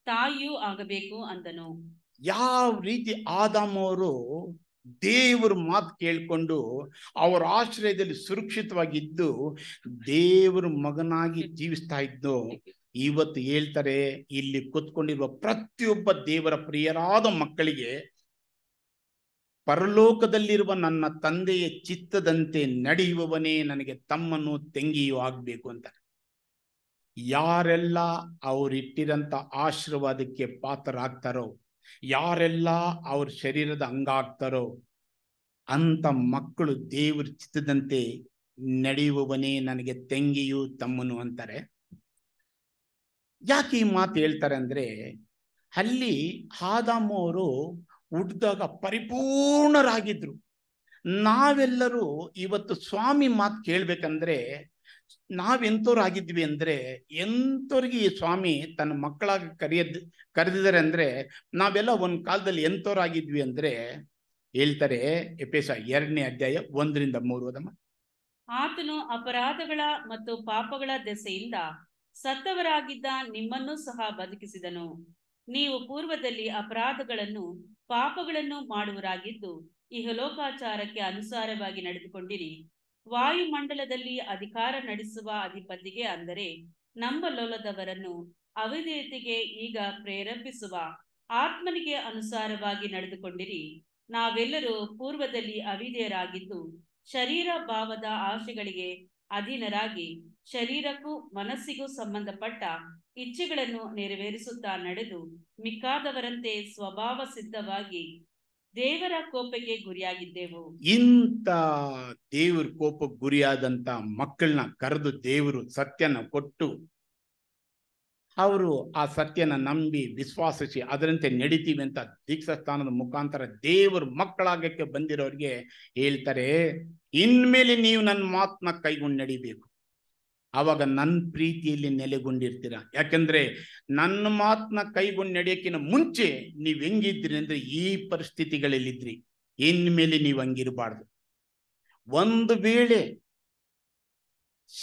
ತಾಯಿಯೂ ಆಗಬೇಕು ಅಂದನು ಯಾವ ರೀತಿ ಆದಾಮ್ ಅವರು ದೇವ್ರ ಮಾತು ಕೇಳಿಕೊಂಡು ಅವರ ಆಶ್ರಯದಲ್ಲಿ ಸುರಕ್ಷಿತವಾಗಿದ್ದು ದೇವರ ಮಗನಾಗಿ ಜೀವಿಸ್ತಾ ಇದ್ದು ಇವತ್ತು ಹೇಳ್ತಾರೆ ಇಲ್ಲಿ ಕೂತ್ಕೊಂಡಿರುವ ಪ್ರತಿಯೊಬ್ಬ ದೇವರ ಪ್ರಿಯರಾದ ಮಕ್ಕಳಿಗೆ ಪರಲೋಕದಲ್ಲಿರುವ ನನ್ನ ತಂದೆಯ ಚಿತ್ತದಂತೆ ನಡೆಯುವವನೇ ನನಗೆ ತಮ್ಮನು ತೆಂಗಿಯೂ ಆಗ್ಬೇಕು ಅಂತಾರೆ ಯಾರೆಲ್ಲ ಅವರಿಟ್ಟಿರಂತ ಆಶೀರ್ವಾದಕ್ಕೆ ಪಾತ್ರರಾಗ್ತಾರೋ ಯಾರೆಲ್ಲ ಅವ್ರ ಶರೀರದ ಅಂಗ ಆಗ್ತಾರೋ ಅಂತ ಮಕ್ಕಳು ದೇವರ ಚಿತ್ತದಂತೆ ನಡೆಯುವವನೇ ನನಗೆ ತೆಂಗಿಯು ತಮ್ಮನು ಅಂತಾರೆ ಯಾಕೆ ಈ ಮಾತು ಹೇಳ್ತಾರೆ ಅಂದ್ರೆ ಅಲ್ಲಿ ಆದಾಮು ಅವರು ಹುಟ್ಟಿದಾಗ ಪರಿಪೂರ್ಣರಾಗಿದ್ರು ನಾವೆಲ್ಲರೂ ಇವತ್ತು ಸ್ವಾಮಿ ಮಾತು ಕೇಳಬೇಕಂದ್ರೆ ಆಗಿದ್ವಿ ಅಂದ್ರೆ ಎಂಥವ್ರಿಗೆ ಈ ಸ್ವಾಮಿ ತನ್ನ ಮಕ್ಕಳಾಗಿ ಕರೆಯದ್ ಕರೆದಿದ್ದಾರೆ ಅಂದ್ರೆ ನಾವೆಲ್ಲ ಒಂದು ಕಾಲದಲ್ಲಿ ಎಂಥವ್ರಾಗಿದ್ವಿ ಅಂದ್ರೆ ಹೇಳ್ತಾರೆ ಎಪೇಸ ಎರಡನೇ ಅಧ್ಯಾಯ ಒಂದರಿಂದ ಮೂರು ಅದಮ್ಮ ಆತನು ಅಪರಾಧಗಳ ಮತ್ತು ಪಾಪಗಳ ದೆಸೆಯಿಂದ ಸತ್ತವರಾಗಿದ್ದ ನಿಮ್ಮನ್ನೂ ಸಹ ಬದುಕಿಸಿದನು ನೀವು ಪೂರ್ವದಲ್ಲಿ ಅಪರಾಧಗಳನ್ನು ಪಾಪಗಳನ್ನು ಮಾಡುವರಾಗಿದ್ದು ಇಹಲೋಕಾಚಾರಕ್ಕೆ ಅನುಸಾರವಾಗಿ ನಡೆದುಕೊಂಡಿರಿ ವಾಯುಮಂಡಲದಲ್ಲಿ ಅಧಿಕಾರ ನಡೆಸುವ ಅಧಿಪತಿಗೆ ಅಂದರೆ ನಂಬಲೊಲದವರನ್ನು ಅವಿದೇತೆಗೆ ಈಗ ಪ್ರೇರೇಪಿಸುವ ಆತ್ಮನಿಗೆ ಅನುಸಾರವಾಗಿ ನಡೆದುಕೊಂಡಿರಿ ನಾವೆಲ್ಲರೂ ಪೂರ್ವದಲ್ಲಿ ಅವಿದೇಯರಾಗಿದ್ದು ಶರೀರ ಭಾವದ ಆಶೆಗಳಿಗೆ ಅಧೀನರಾಗಿ ಶರೀರಕ್ಕೂ ಮನಸ್ಸಿಗೂ ಸಂಬಂಧಪಟ್ಟ ಇಚ್ಛೆಗಳನ್ನು ನೆರವೇರಿಸುತ್ತಾ ನಡೆದು ಮಿಕ್ಕಾದವರಂತೆ ಸ್ವಭಾವ ಸಿದ್ಧವಾಗಿ ದೇವರ ಕೋಪಕ್ಕೆ ಗುರಿಯಾಗಿದ್ದೆವು ಇಂಥ ದೇವ್ರ ಕೋಪಕ್ಕೆ ಗುರಿಯಾದಂತ ಮಕ್ಕಳನ್ನ ಕರೆದು ದೇವರು ಸತ್ಯನ ಕೊಟ್ಟು ಅವರು ಆ ಸತ್ಯನ ನಂಬಿ ವಿಶ್ವಾಸಿಸಿ ಅದರಂತೆ ನಡಿತೀವಿ ಅಂತ ದೀಕ್ಷಾಸ್ಥಾನದ ಮುಖಾಂತರ ದೇವರು ಮಕ್ಕಳಾಗಕ್ಕೆ ಬಂದಿರೋರಿಗೆ ಹೇಳ್ತಾರೆ ಇನ್ಮೇಲೆ ನೀವು ನನ್ನ ಮಾತನ್ನ ಕೈಗೊಂಡು ನಡಿಬೇಕು ಆವಾಗ ನನ್ನ ಪ್ರೀತಿಯಲ್ಲಿ ನೆಲೆಗೊಂಡಿರ್ತೀರ ಯಾಕಂದ್ರೆ ನನ್ನ ಮಾತನ್ನ ಕೈಗೊಂಡು ನಡೆಯೋಕ್ಕಿಂತ ಮುಂಚೆ ನೀವ್ ಹೆಂಗಿದ್ರಿ ಅಂದ್ರೆ ಈ ಪರಿಸ್ಥಿತಿಗಳಲ್ಲಿದ್ರಿ ಇನ್ಮೇಲೆ ನೀವ್ ಹಂಗಿರಬಾರ್ದು ಒಂದು ವೇಳೆ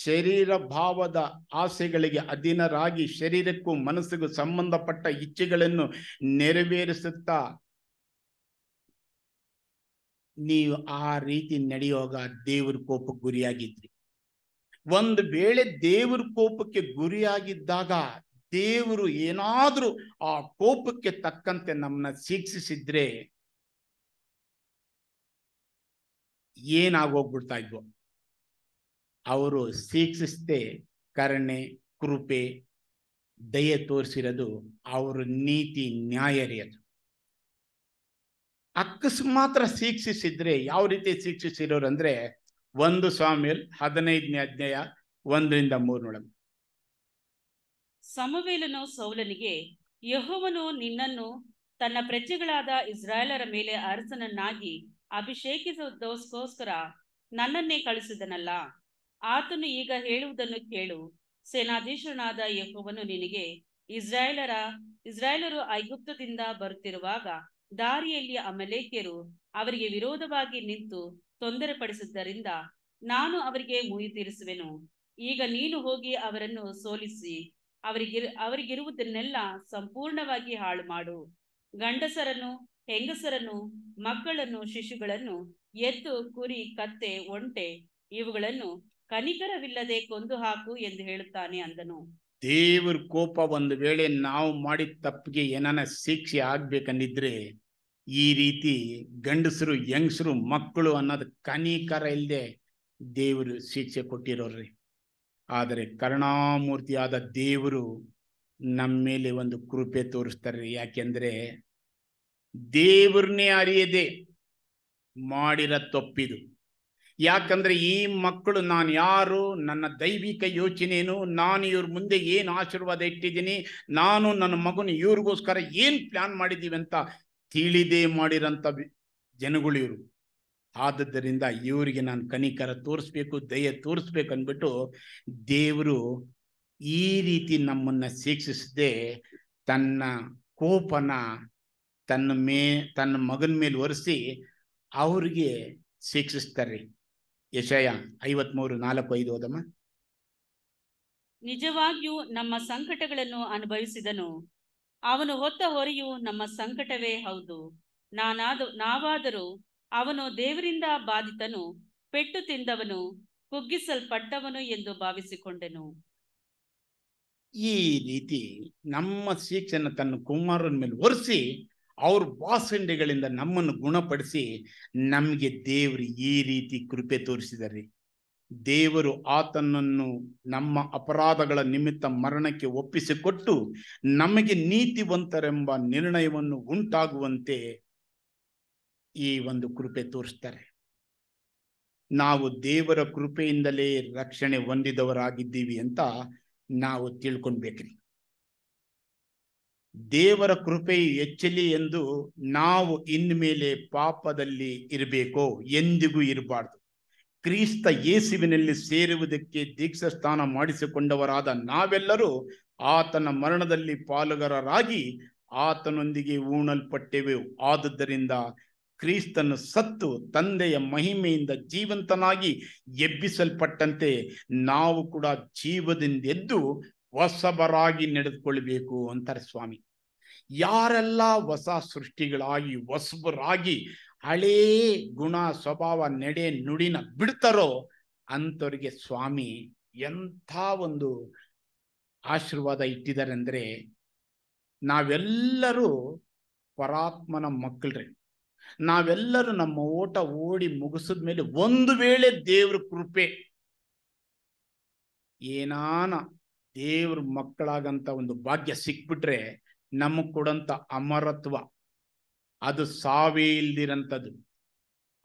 ಶರೀರ ಭಾವದ ಆಸೆಗಳಿಗೆ ಅಧೀನರಾಗಿ ಶರೀರಕ್ಕೂ ಮನಸ್ಸಿಗೂ ಸಂಬಂಧಪಟ್ಟ ಇಚ್ಛೆಗಳನ್ನು ನೆರವೇರಿಸುತ್ತಾ ನೀವು ಆ ರೀತಿ ನಡೆಯುವಾಗ ದೇವ್ರ ಕೋಪ ಗುರಿಯಾಗಿದ್ರಿ ಒಂದು ವೇಳೆ ದೇವರ ಕೋಪಕ್ಕೆ ಗುರಿಯಾಗಿದ್ದಾಗ ದೇವರು ಏನಾದರೂ ಆ ಕೋಪಕ್ಕೆ ತಕ್ಕಂತೆ ನಮ್ಮನ್ನ ಶಿಕ್ಷಿಸಿದ್ರೆ ಏನಾಗೋಗ್ಬಿಡ್ತಾ ಇದ್ವು ಅವರು ಶಿಕ್ಷಿಸದೆ ಕರುಣೆ ಕೃಪೆ ದಯೆ ತೋರಿಸಿರೋದು ಅವರ ನೀತಿ ನ್ಯಾಯರಿಯದು ಅಕಸ್ಮಾತ್ರ ಶಿಕ್ಷಿಸಿದ್ರೆ ಯಾವ ರೀತಿ ಶಿಕ್ಷಿಸಿರೋರು ಅಂದ್ರೆ ಒಂದು ಸ್ವಾಮಿಯಲ್ ಹದಿನೈದನೇ ಅಧ್ಯಾಯ ಒಂದರಿಂದ ಮೂರನೊಳಗೆ ಸಮವೇಲನು ಸೌಲನಿಗೆ ಯಹೋವನು ನಿನ್ನನ್ನು ತನ್ನ ಪ್ರಜೆಗಳಾದ ಇಸ್ರಾಯೇಲರ ಮೇಲೆ ಅರಸನನ್ನಾಗಿ ಅಭಿಷೇಕಿಸುವುದಕ್ಕೋಸ್ಕರ ನನ್ನನ್ನೇ ಕಳಿಸಿದನಲ್ಲ ಆತನು ಈಗ ಹೇಳುವುದನ್ನು ಕೇಳು ಸೇನಾಧೀಶರನಾದ ಯಹೋವನು ನಿನಗೆ ಇಸ್ರಾಯೇಲರ ಇಸ್ರಾಯೇಲರು ಐಗುಪ್ತದಿಂದ ಬರುತ್ತಿರುವಾಗ ದಾರಿಯಲ್ಲಿ ಅಮಲೇಕ್ಯರು ಅವರಿಗೆ ವಿರೋಧವಾಗಿ ನಿಂತು ತೊಂದರೆ ಪಡಿಸಿದ್ದರಿಂದ ನಾನು ಅವರಿಗೆ ಮುಯಿ ತೀರಿಸುವೆನು ಈಗ ನೀನು ಹೋಗಿ ಅವರನ್ನು ಸೋಲಿಸಿ ಅವರಿಗೆ ಅವರಿಗಿರುವುದನ್ನೆಲ್ಲ ಸಂಪೂರ್ಣವಾಗಿ ಹಾಳು ಮಾಡು ಗಂಡಸರನ್ನು ಹೆಂಗಸರನ್ನು ಮಕ್ಕಳನ್ನು ಶಿಶುಗಳನ್ನು ಎತ್ತು ಕುರಿ ಕತ್ತೆ ಒಂಟೆ ಇವುಗಳನ್ನು ಕನಿಕರವಿಲ್ಲದೆ ಕೊಂದು ಹಾಕು ಎಂದು ಹೇಳುತ್ತಾನೆ ಅಂದನು ದೇವರ ಕೋಪ ಒಂದು ವೇಳೆ ನಾವು ಮಾಡಿದ ತಪ್ಪಿಗೆ ಏನಾನ ಶಿಕ್ಷೆ ಆಗ್ಬೇಕಂದಿದ್ರೆ ಈ ರೀತಿ ಗಂಡಸರು ಯಂಗ್ಸರು ಮಕ್ಕಳು ಅನ್ನೋದು ಕನಿಕರ ಇಲ್ಲದೆ ದೇವರು ಶಿಕ್ಷೆ ಕೊಟ್ಟಿರೋರ್ರಿ ಆದರೆ ಕರುಣಾಮೂರ್ತಿಯಾದ ದೇವರು ನಮ್ಮ ಮೇಲೆ ಒಂದು ಕೃಪೆ ತೋರಿಸ್ತಾರೆ ಯಾಕೆಂದರೆ ದೇವ್ರನ್ನೇ ಅರಿಯದೆ ಮಾಡಿರ ತಪ್ಪಿದು ಯಾಕಂದ್ರೆ ಈ ಮಕ್ಕಳು ನಾನು ಯಾರು ನನ್ನ ದೈವಿಕ ಯೋಚನೆಯೂ ನಾನು ಇವ್ರ ಮುಂದೆ ಏನು ಆಶೀರ್ವಾದ ಇಟ್ಟಿದ್ದೀನಿ ನಾನು ನನ್ನ ಮಗನ ಇವ್ರಿಗೋಸ್ಕರ ಏನು ಪ್ಲಾನ್ ಮಾಡಿದ್ದೀವಿ ಅಂತ ತಿಳಿದೇ ಮಾಡಿರೋಂಥ ಜನಗಳು ಇವರು ಆದ್ದರಿಂದ ಇವರಿಗೆ ನಾನು ಕನಿಕರ ತೋರಿಸ್ಬೇಕು ದಯ ತೋರಿಸ್ಬೇಕು ಅಂದ್ಬಿಟ್ಟು ದೇವರು ಈ ರೀತಿ ನಮ್ಮನ್ನ ಶಿಕ್ಷಿಸದೆ ತನ್ನ ಕೋಪನ ತನ್ನ ಮೇ ತನ್ನ ಮಗನ ಮೇಲೆ ಒರೆಸಿ ಅವ್ರಿಗೆ ಶಿಕ್ಷಿಸ್ತಾರೆ ಯಶಯ ಐವತ್ಮೂರು ನಾಲ್ಕು ಐದು ಹೋದಮ್ಮ ನಿಜವಾಗಿಯೂ ನಮ್ಮ ಸಂಕಟಗಳನ್ನು ಅನುಭವಿಸಿದನು ಅವನು ಹೊತ್ತ ಹೊರೆಯು ನಮ್ಮ ಸಂಕಟವೇ ಹೌದು ನಾನಾದ ನಾವಾದರೂ ಅವನು ದೇವರಿಂದ ಬಾಧಿತನು ಪೆಟ್ಟು ತಿಂದವನು ಕುಗ್ಗಿಸಲ್ಪಟ್ಟವನು ಎಂದು ಭಾವಿಸಿಕೊಂಡೆನು ಈ ರೀತಿ ನಮ್ಮ ಶಿಕ್ಷಣ ತನ್ನ ಕುಮಾರನ ಮೇಲೆ ಒರೆಸಿ ಅವ್ರ ಬಾಸಂಡೆಗಳಿಂದ ನಮ್ಮನ್ನು ಗುಣಪಡಿಸಿ ನಮಗೆ ದೇವ್ರು ಈ ರೀತಿ ಕೃಪೆ ತೋರಿಸಿದಾರೆ ದೇವರು ಆತನನ್ನು ನಮ್ಮ ಅಪರಾಧಗಳ ನಿಮಿತ್ತ ಮರಣಕ್ಕೆ ಒಪ್ಪಿಸಿಕೊಟ್ಟು ನಮಗೆ ನೀತಿವಂತರೆಂಬ ನಿರ್ಣಯವನ್ನು ಉಂಟಾಗುವಂತೆ ಈ ಒಂದು ಕೃಪೆ ತೋರಿಸ್ತಾರೆ ನಾವು ದೇವರ ಕೃಪೆಯಿಂದಲೇ ರಕ್ಷಣೆ ಹೊಂದಿದವರಾಗಿದ್ದೀವಿ ಅಂತ ನಾವು ತಿಳ್ಕೊಳ್ಬೇಕ್ರಿ ದೇವರ ಕೃಪೆಯು ಹೆಚ್ಚಲಿ ಎಂದು ನಾವು ಇನ್ಮೇಲೆ ಪಾಪದಲ್ಲಿ ಇರಬೇಕೋ ಎಂದಿಗೂ ಇರಬಾರ್ದು ಕ್ರಿಸ್ತ ಯೇಸುವಿನಲ್ಲಿ ಸೇರುವುದಕ್ಕೆ ದೀಕ್ಷಾ ಸ್ಥಾನ ಮಾಡಿಸಿಕೊಂಡವರಾದ ನಾವೆಲ್ಲರೂ ಆತನ ಮರಣದಲ್ಲಿ ಪಾಲುಗಾರರಾಗಿ ಆತನೊಂದಿಗೆ ಊಣಲ್ಪಟ್ಟೇವೆ ಆದುದರಿಂದ ಕ್ರಿಸ್ತನ ಸತ್ತು ತಂದೆಯ ಮಹಿಮೆಯಿಂದ ಜೀವಂತನಾಗಿ ಎಬ್ಬಿಸಲ್ಪಟ್ಟಂತೆ ನಾವು ಕೂಡ ಜೀವದಿಂದೆದ್ದು ಹೊಸಬರಾಗಿ ನಡೆದುಕೊಳ್ಬೇಕು ಅಂತಾರೆ ಸ್ವಾಮಿ ಯಾರೆಲ್ಲ ಹೊಸ ಸೃಷ್ಟಿಗಳಾಗಿ ಹೊಸಬರಾಗಿ ಹಳೇ ಗುಣ ಸ್ವಭಾವ ನಡೆ ನುಡಿನ ಬಿಡ್ತಾರೋ ಅಂಥವ್ರಿಗೆ ಸ್ವಾಮಿ ಎಂಥ ಒಂದು ಆಶೀರ್ವಾದ ಇಟ್ಟಿದ್ದಾರೆ ನಾವೆಲ್ಲರೂ ಪರಾತ್ಮನ ಮಕ್ಕಳ್ರಿ ನಾವೆಲ್ಲರೂ ನಮ್ಮ ಓಟ ಓಡಿ ಮುಗಿಸಿದ ಮೇಲೆ ಒಂದು ವೇಳೆ ದೇವ್ರ ಕೃಪೆ ಏನಾನ ದೇವ್ರ ಮಕ್ಕಳಾಗಂತ ಒಂದು ಭಾಗ್ಯ ಸಿಕ್ಬಿಟ್ರೆ ನಮಗೆ ಕೊಡಂತ ಅಮರತ್ವ ಅದು ಸಾವೇ ಇಲ್ದಿರಂಥದ್ದು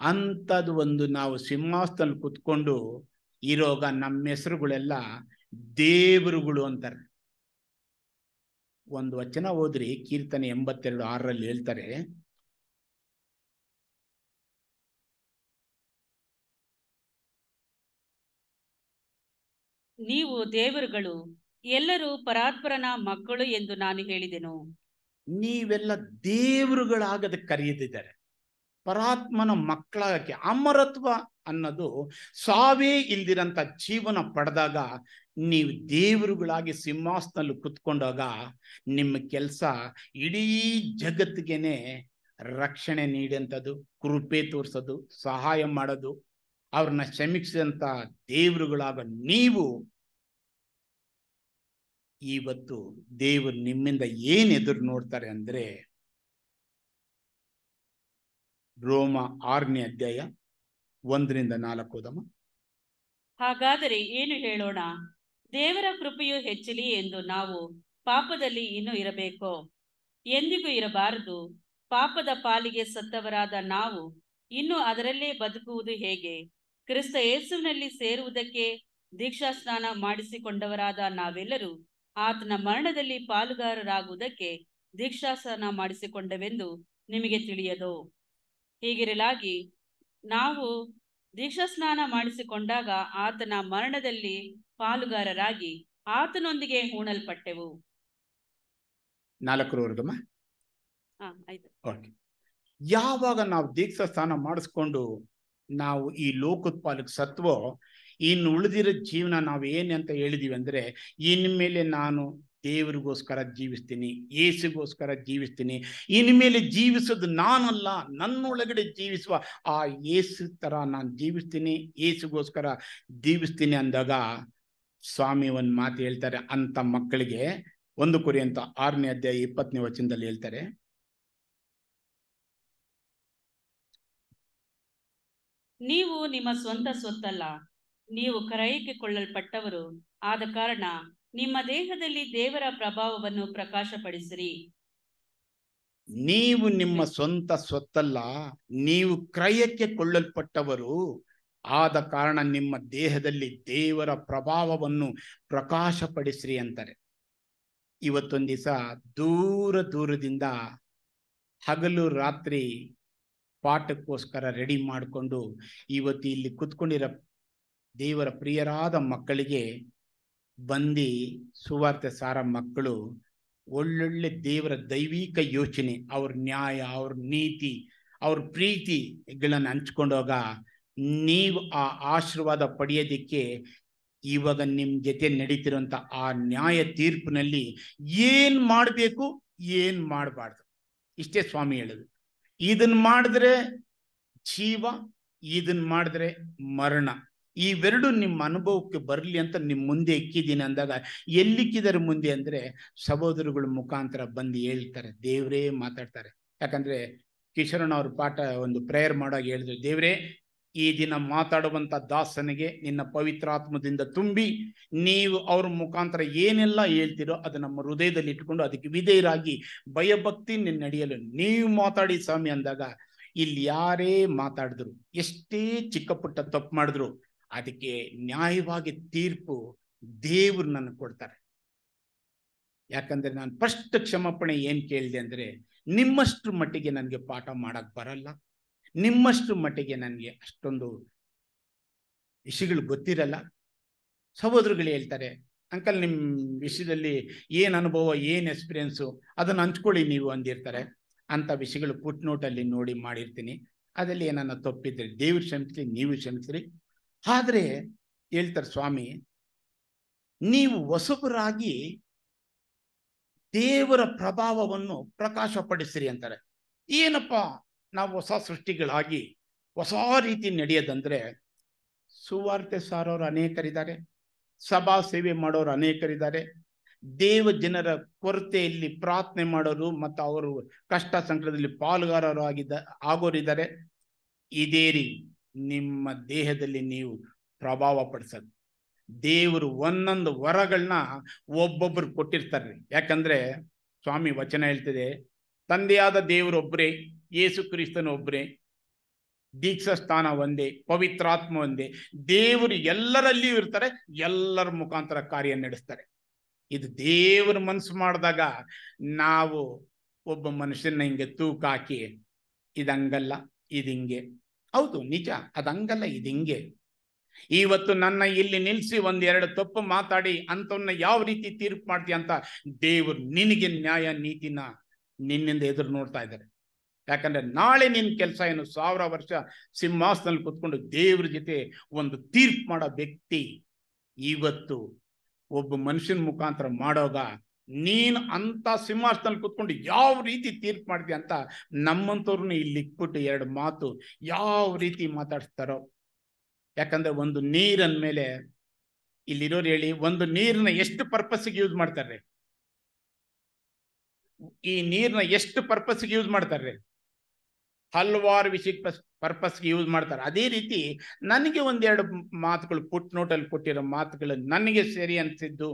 ಅಂಥದ್ದು ಒಂದು ನಾವು ಸಿಂಹಾಸ್ತನ ಕುತ್ಕೊಂಡು ಇರೋಗ ನಮ್ಮ ಹೆಸರುಗಳೆಲ್ಲ ದೇವರುಗಳು ಅಂತಾರೆ ಒಂದು ವಚನ ಹೋದ್ರಿ ಕೀರ್ತನೆ ಎಂಬತ್ತೆರಡು ಆರರಲ್ಲಿ ಹೇಳ್ತಾರೆ ನೀವು ದೇವರುಗಳು ಎಲ್ಲರೂ ಪರಾತ್ಪರನ ಮಕ್ಕಳು ಎಂದು ನಾನು ಹೇಳಿದೆನು ನೀವೆಲ್ಲ ದೇವರುಗಳಾಗದ ಕರೆಯದಿದ್ದಾರೆ ಪರಾತ್ಮನ ಮಕ್ಕಳಾಗಕ್ಕೆ ಅಮರತ್ವ ಅನ್ನೋದು ಸಾವೇ ಇಲ್ದಿರಂತ ಜೀವನ ಪಡೆದಾಗ ನೀವು ದೇವರುಗಳಾಗಿ ಸಿಂಹಾಸನಲ್ಲಿ ಕುತ್ಕೊಂಡಾಗ ನಿಮ್ಮ ಕೆಲಸ ಇಡೀ ಜಗತ್ತಿಗೆನೆ ರಕ್ಷಣೆ ನೀಡಂಥದ್ದು ಕೃಪೆ ತೋರಿಸೋದು ಸಹಾಯ ಮಾಡೋದು ಅವ್ರನ್ನ ಕ್ಷಮಿಸಿದಂಥ ದೇವರುಗಳಾಗ ನೀವು ಇವತ್ತು ದೇವರು ನಿಮ್ಮಿಂದ ಏನು ಎದುರು ನೋಡ್ತಾರೆ ಅಂದ್ರೆ ರೋಮ ಆರನೇ ಅಧ್ಯಾಯ ಒಂದರಿಂದ ನಾಲ್ಕು ಓದಮ್ಮ ಹಾಗಾದರೆ ಏನು ಹೇಳೋಣ ದೇವರ ಕೃಪೆಯು ಹೆಚ್ಚಲಿ ಎಂದು ನಾವು ಪಾಪದಲ್ಲಿ ಇನ್ನು ಇರಬೇಕೋ ಎಂದಿಗೂ ಇರಬಾರದು ಪಾಪದ ಪಾಲಿಗೆ ಸತ್ತವರಾದ ನಾವು ಇನ್ನು ಅದರಲ್ಲೇ ಬದುಕುವುದು ಹೇಗೆ ಕ್ರಿಸ್ತ ಏಸುವಿನಲ್ಲಿ ಸೇರುವುದಕ್ಕೆ ದೀಕ್ಷಾ ಸ್ನಾನ ಮಾಡಿಸಿಕೊಂಡವರಾದ ನಾವೆಲ್ಲರೂ ಆತನ ಮರಣದಲ್ಲಿ ಪಾಲುಗಾರರಾಗುವುದಕ್ಕೆ ದೀಕ್ಷಾಸನ ಮಾಡಿಸಿಕೊಂಡವೆಂದು ನಿಮಗೆ ತಿಳಿಯದು ಹೀಗಿರಲಾಗಿ ನಾವು ದೀಕ್ಷಾಸ್ನಾನ ಮಾಡಿಸಿಕೊಂಡಾಗ ಆತನ ಮರಣದಲ್ಲಿ ಪಾಲುಗಾರರಾಗಿ ಆತನೊಂದಿಗೆ ಹೂಣಲ್ಪಟ್ಟೆವು ನಾಲ್ಕರವರೆಗಮ್ಮ ಯಾವಾಗ ನಾವು ದೀಕ್ಷಾ ಸ್ನಾನ ಮಾಡಿಸ್ಕೊಂಡು ನಾವು ಈ ಲೋಕೋತ್ಪಾಲಕ ಸತ್ವ ಇನ್ನು ಉಳಿದಿರೋ ಜೀವನ ನಾವು ಏನು ಅಂತ ಹೇಳಿದೀವಿ ಅಂದರೆ ಇನ್ಮೇಲೆ ನಾನು ದೇವರಿಗೋಸ್ಕರ ಜೀವಿಸ್ತೀನಿ ಏಸುಗೋಸ್ಕರ ಜೀವಿಸ್ತೀನಿ ಇನ್ಮೇಲೆ ಜೀವಿಸೋದು ನಾನಲ್ಲ ನನ್ನೊಳಗಡೆ ಜೀವಿಸುವ ಆ ಏಸು ಥರ ನಾನು ಜೀವಿಸ್ತೀನಿ ಏಸುಗೋಸ್ಕರ ಜೀವಿಸ್ತೀನಿ ಅಂದಾಗ ಸ್ವಾಮಿ ಒಂದು ಮಾತು ಹೇಳ್ತಾರೆ ಅಂಥ ಮಕ್ಕಳಿಗೆ ಒಂದು ಕುರಿ ಅಂತ ಆರನೇ ಅಧ್ಯಾಯ ಇಪ್ಪತ್ತನೇ ವಚನದಲ್ಲಿ ಹೇಳ್ತಾರೆ ನೀವು ನಿಮ್ಮ ಸ್ವಂತ ಸ್ವತ್ತಲ್ಲ ನೀವು ಕೊಳ್ಳಲ್ಪಟ್ಟವರು ಆದ ಕಾರಣ ನಿಮ್ಮ ದೇಹದಲ್ಲಿ ದೇವರ ಪ್ರಭಾವವನ್ನು ಪ್ರಕಾಶಪಡಿಸಿರಿ ನೀವು ನಿಮ್ಮ ಸ್ವಂತ ಸ್ವತ್ತಲ್ಲ ನೀವು ಕ್ರಯಕ್ಕೆ ಕೊಳ್ಳಲ್ಪಟ್ಟವರು ಆದ ಕಾರಣ ನಿಮ್ಮ ದೇಹದಲ್ಲಿ ದೇವರ ಪ್ರಭಾವವನ್ನು ಪ್ರಕಾಶಪಡಿಸ್ರಿ ಅಂತಾರೆ ಇವತ್ತೊಂದು ದಿವಸ ದೂರ ದೂರದಿಂದ ಹಗಲು ರಾತ್ರಿ ಪಾಠಕ್ಕೋಸ್ಕರ ರೆಡಿ ಮಾಡಿಕೊಂಡು ಇವತ್ತು ಇಲ್ಲಿ ಕುತ್ಕೊಂಡಿರೋ ದೇವರ ಪ್ರಿಯರಾದ ಮಕ್ಕಳಿಗೆ ಬಂದಿ ಸುವಾರ್ತೆ ಸಾರ ಮಕ್ಕಳು ಒಳ್ಳೊಳ್ಳೆ ದೇವರ ದೈವಿಕ ಯೋಚನೆ ಅವ್ರ ನ್ಯಾಯ ಅವ್ರ ನೀತಿ ಅವ್ರ ಪ್ರೀತಿಗಳನ್ನು ಹಂಚ್ಕೊಂಡೋಗ ನೀವು ಆ ಆಶೀರ್ವಾದ ಪಡೆಯೋದಿಕ್ಕೆ ಇವಾಗ ನಿಮ್ಮ ಜೊತೆ ನಡೀತಿರುವಂಥ ಆ ನ್ಯಾಯ ತೀರ್ಪಿನಲ್ಲಿ ಏನು ಮಾಡಬೇಕು ಏನು ಮಾಡಬಾರ್ದು ಇಷ್ಟೇ ಸ್ವಾಮಿ ಹೇಳೋದು ಇದನ್ನು ಮಾಡಿದ್ರೆ ಜೀವ ಇದನ್ನು ಮಾಡಿದ್ರೆ ಮರಣ ಇವೆರಡು ನಿಮ್ಮ ಅನುಭವಕ್ಕೆ ಬರಲಿ ಅಂತ ನಿಮ್ಮ ಮುಂದೆ ಇಕ್ಕಿದ್ದೀನಿ ಅಂದಾಗ ಎಲ್ಲಿಕ್ಕಿದ್ದಾರೆ ಮುಂದೆ ಅಂದರೆ ಸಹೋದರುಗಳ ಮುಖಾಂತರ ಬಂದು ಹೇಳ್ತಾರೆ ದೇವರೇ ಮಾತಾಡ್ತಾರೆ ಯಾಕಂದರೆ ಕಿಶೋರಣ್ಣ ಅವ್ರ ಪಾಠ ಒಂದು ಪ್ರೇಯರ್ ಮಾಡೋಕೆ ಹೇಳಿದ್ರು ದೇವರೇ ಈ ದಿನ ಮಾತಾಡುವಂಥ ದಾಸನಿಗೆ ನಿನ್ನ ಪವಿತ್ರಾತ್ಮದಿಂದ ತುಂಬಿ ನೀವು ಅವ್ರ ಮುಖಾಂತರ ಏನೆಲ್ಲ ಹೇಳ್ತೀರೋ ಅದು ನಮ್ಮ ಹೃದಯದಲ್ಲಿ ಇಟ್ಕೊಂಡು ಅದಕ್ಕೆ ವಿಧೇಯರಾಗಿ ಭಯಭಕ್ತಿ ನಿನ್ನ ನಡೆಯಲು ನೀವು ಮಾತಾಡಿ ಸ್ವಾಮಿ ಅಂದಾಗ ಇಲ್ಲಿ ಯಾರೇ ಮಾತಾಡಿದ್ರು ಎಷ್ಟೇ ಚಿಕ್ಕ ಪುಟ್ಟ ತಪ್ಪು ಮಾಡಿದ್ರು ಅದಕ್ಕೆ ನ್ಯಾಯವಾಗಿ ತೀರ್ಪು ದೇವರು ನನಗೆ ಕೊಡ್ತಾರೆ ಯಾಕಂದ್ರೆ ನಾನು ಫಸ್ಟ್ ಕ್ಷಮಾಪಣೆ ಏನು ಕೇಳಿದೆ ಅಂದರೆ ನಿಮ್ಮಷ್ಟು ಮಟ್ಟಿಗೆ ನನಗೆ ಪಾಠ ಮಾಡಕ್ಕೆ ಬರಲ್ಲ ನಿಮ್ಮಷ್ಟು ಮಟ್ಟಿಗೆ ನನಗೆ ಅಷ್ಟೊಂದು ವಿಷಯಗಳು ಗೊತ್ತಿರಲ್ಲ ಸಹೋದರುಗಳು ಹೇಳ್ತಾರೆ ಅಂಕಲ್ ನಿಮ್ಮ ವಿಷಯದಲ್ಲಿ ಏನು ಅನುಭವ ಏನು ಎಕ್ಸ್ಪೀರಿಯೆನ್ಸು ಅದನ್ನು ಹಂಚ್ಕೊಳ್ಳಿ ನೀವು ಅಂದಿರ್ತಾರೆ ಅಂಥ ವಿಷಯಗಳು ಪುಟ್ನೋಟಲ್ಲಿ ನೋಡಿ ಮಾಡಿರ್ತೀನಿ ಅದರಲ್ಲಿ ಏನನ್ನ ತಪ್ಪಿದ್ರೆ ದೇವ್ರು ಕ್ಷಮಿಸ್ರಿ ನೀವು ಕ್ಷಮಿಸ್ರಿ ಆದರೆ ಹೇಳ್ತಾರೆ ಸ್ವಾಮಿ ನೀವು ಹೊಸಬರಾಗಿ ದೇವರ ಪ್ರಭಾವವನ್ನು ಪ್ರಕಾಶಪಡಿಸಿರಿ ಅಂತಾರೆ ಏನಪ್ಪ ನಾವು ಹೊಸ ಸೃಷ್ಟಿಗಳಾಗಿ ಹೊಸ ರೀತಿ ನಡೆಯೋದಂದ್ರೆ ಸುವಾರ್ತೆ ಸಾರೋರು ಅನೇಕರಿದ್ದಾರೆ ಸಭಾ ಸೇವೆ ಮಾಡೋರು ಅನೇಕರಿದ್ದಾರೆ ದೇವ ಜನರ ಕೊರತೆಯಲ್ಲಿ ಪ್ರಾರ್ಥನೆ ಮಾಡೋರು ಮತ್ತು ಅವರು ಕಷ್ಟ ಸಂಕಟದಲ್ಲಿ ಪಾಲುಗಾರರು ಆಗಿದ್ದ ಆಗೋರಿದ್ದಾರೆ ಇದೇ ನಿಮ್ಮ ದೇಹದಲ್ಲಿ ನೀವು ಪ್ರಭಾವ ಪಡಿಸೋದು ದೇವರು ಒಂದೊಂದು ವರಗಳನ್ನ ಒಬ್ಬೊಬ್ರು ಕೊಟ್ಟಿರ್ತಾರ್ರಿ ಯಾಕಂದ್ರೆ ಸ್ವಾಮಿ ವಚನ ಹೇಳ್ತಿದೆ ತಂದೆಯಾದ ದೇವರೊಬ್ಬರೇ ಯೇಸು ಒಬ್ಬರೇ ದೀಕ್ಷಾ ಸ್ಥಾನ ಒಂದೇ ಪವಿತ್ರಾತ್ಮ ಒಂದೇ ದೇವರು ಎಲ್ಲರಲ್ಲಿಯೂ ಇರ್ತಾರೆ ಎಲ್ಲರ ಮುಖಾಂತರ ಕಾರ್ಯ ನಡೆಸ್ತಾರೆ ಇದು ದೇವರ ಮನಸ್ಸು ಮಾಡಿದಾಗ ನಾವು ಒಬ್ಬ ಮನುಷ್ಯನ ಹಿಂಗೆ ತೂಕ ಹಾಕಿ ಇದಂಗಲ್ಲ ಇದು ಹೌದು ನಿಜ ಅದಂಗಲ್ಲ ಇದಿಂಗೆ ಇವತ್ತು ನನ್ನ ಇಲ್ಲಿ ನಿಲ್ಲಿಸಿ ಒಂದೆರಡು ತಪ್ಪು ಮಾತಾಡಿ ಅಂತವನ್ನ ಯಾವ ರೀತಿ ತೀರ್ಪು ಮಾಡ್ತೀಯ ಅಂತ ದೇವರು ನಿನಗೆ ನ್ಯಾಯ ನೀತಿನ ನಿನ್ನಿಂದ ಎದುರು ನೋಡ್ತಾ ಇದ್ದಾರೆ ಯಾಕಂದ್ರೆ ನಾಳೆ ನಿನ್ನ ಕೆಲಸ ಏನು ಸಾವಿರ ವರ್ಷ ಸಿಂಹಾಸನಲ್ಲಿ ಕುತ್ಕೊಂಡು ದೇವ್ರ ಜೊತೆ ಒಂದು ತೀರ್ಪು ಮಾಡೋ ವ್ಯಕ್ತಿ ಇವತ್ತು ಒಬ್ಬ ಮನುಷ್ಯನ ಮುಖಾಂತರ ಮಾಡೋಗ ನೀನು ಅಂತ ಸಿಂಹಾಸನಲ್ಲಿ ಕುತ್ಕೊಂಡು ಯಾವ ರೀತಿ ತೀರ್ಪು ಮಾಡ್ತೀಯ ಅಂತ ನಮ್ಮಂತವ್ರನ್ನ ಇಲ್ಲಿ ಇಕ್ಬಿಟ್ಟು ಎರಡು ಮಾತು ಯಾವ ರೀತಿ ಮಾತಾಡ್ತಾರೋ ಯಾಕಂದ್ರೆ ಒಂದು ನೀರನ್ ಮೇಲೆ ಇಲ್ಲಿರೋರು ಹೇಳಿ ಒಂದು ನೀರನ್ನ ಎಷ್ಟು ಪರ್ಪಸ್ಗೆ ಯೂಸ್ ಮಾಡ್ತಾರೆ ಈ ನೀರನ್ನ ಎಷ್ಟು ಪರ್ಪಸ್ಗೆ ಯೂಸ್ ಮಾಡ್ತಾರೆ ಹಲವಾರು ವಿಷಯ ಪರ್ಪಸ್ಗೆ ಯೂಸ್ ಮಾಡ್ತಾರೆ ಅದೇ ರೀತಿ ನನಗೆ ಒಂದೆರಡು ಮಾತುಗಳು ಪುಟ್ ನೋಟಲ್ಲಿ ಕೊಟ್ಟಿರೋ ಮಾತುಗಳು ನನಗೆ ಸರಿ ಅನಿಸಿದ್ದು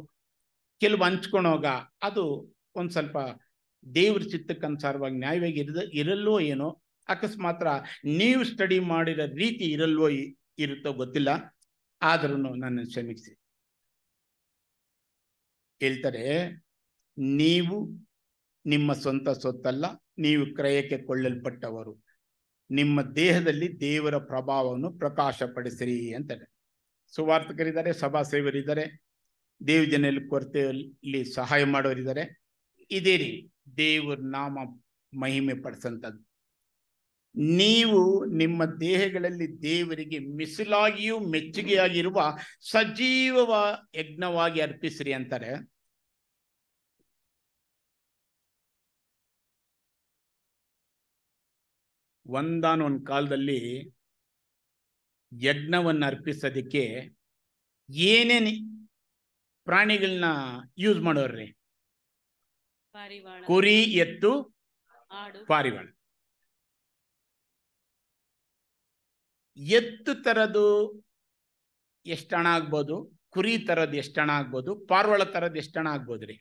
ಕೆಲವು ಹಂಚ್ಕೊಳೋಗ ಅದು ಒಂದು ಸ್ವಲ್ಪ ದೇವ್ರ ಚಿತ್ತಕ್ಕನುಸಾರವಾಗಿ ನ್ಯಾಯವಾಗಿ ಇರದ ಇರಲ್ವೋ ಏನೋ ಅಕಸ್ಮಾತ್ರ ನೀವು ಸ್ಟಡಿ ಮಾಡಿರೋ ರೀತಿ ಇರಲ್ವೋ ಇರುತ್ತೋ ಗೊತ್ತಿಲ್ಲ ಆದ್ರೂ ನನ್ನ ಕ್ಷಮಿಸಿ ಹೇಳ್ತಾರೆ ನೀವು ನಿಮ್ಮ ಸ್ವಂತ ಸೊತ್ತಲ್ಲ ನೀವು ಕ್ರಯಕ್ಕೆ ಕೊಳ್ಳಲ್ಪಟ್ಟವರು ನಿಮ್ಮ ದೇಹದಲ್ಲಿ ದೇವರ ಪ್ರಭಾವವನ್ನು ಪ್ರಕಾಶಪಡಿಸಿರಿ ಅಂತಾರೆ ಸುವಾರ್ಥಕರಿದ್ದಾರೆ ಸಭಾ ಸೇವರಿದ್ದಾರೆ ದೇವಿ ಜನಲ್ಲಿ ಕೊರತೆಯಲ್ಲಿ ಸಹಾಯ ಮಾಡೋರಿದ್ದಾರೆ ಇದೇ ರೀ ದೇವ್ರ ನಾಮ ಮಹಿಮೆ ಪಡಿಸಂಥದ್ದು ನೀವು ನಿಮ್ಮ ದೇಹಗಳಲ್ಲಿ ದೇವರಿಗೆ ಮಿಸಲಾಗಿಯೂ ಮೆಚ್ಚುಗೆಯಾಗಿರುವ ಸಜೀವ ಯಜ್ಞವಾಗಿ ಅರ್ಪಿಸ್ರಿ ಅಂತಾರೆ ಒಂದಾನೊಂದು ಕಾಲದಲ್ಲಿ ಯಜ್ಞವನ್ನು ಅರ್ಪಿಸೋದಕ್ಕೆ ಏನೇನು ಪ್ರಾಣಿಗಳನ್ನ ಯೂಸ್ ಮಾಡೋರ್ರಿ ಕುರಿ ಎತ್ತು ಪಾರಿವಾಳ ಎತ್ತು ತರದು ಎಷ್ಟು ಹಣ ಆಗ್ಬೋದು ಕುರಿ ತರದ್ ಎಷ್ಟು ಹಣ ಆಗ್ಬೋದು ಪಾರ್ವಳ ತರದ್ ಎಷ್ಟು ಹಣ ಆಗ್ಬೋದ್ರಿ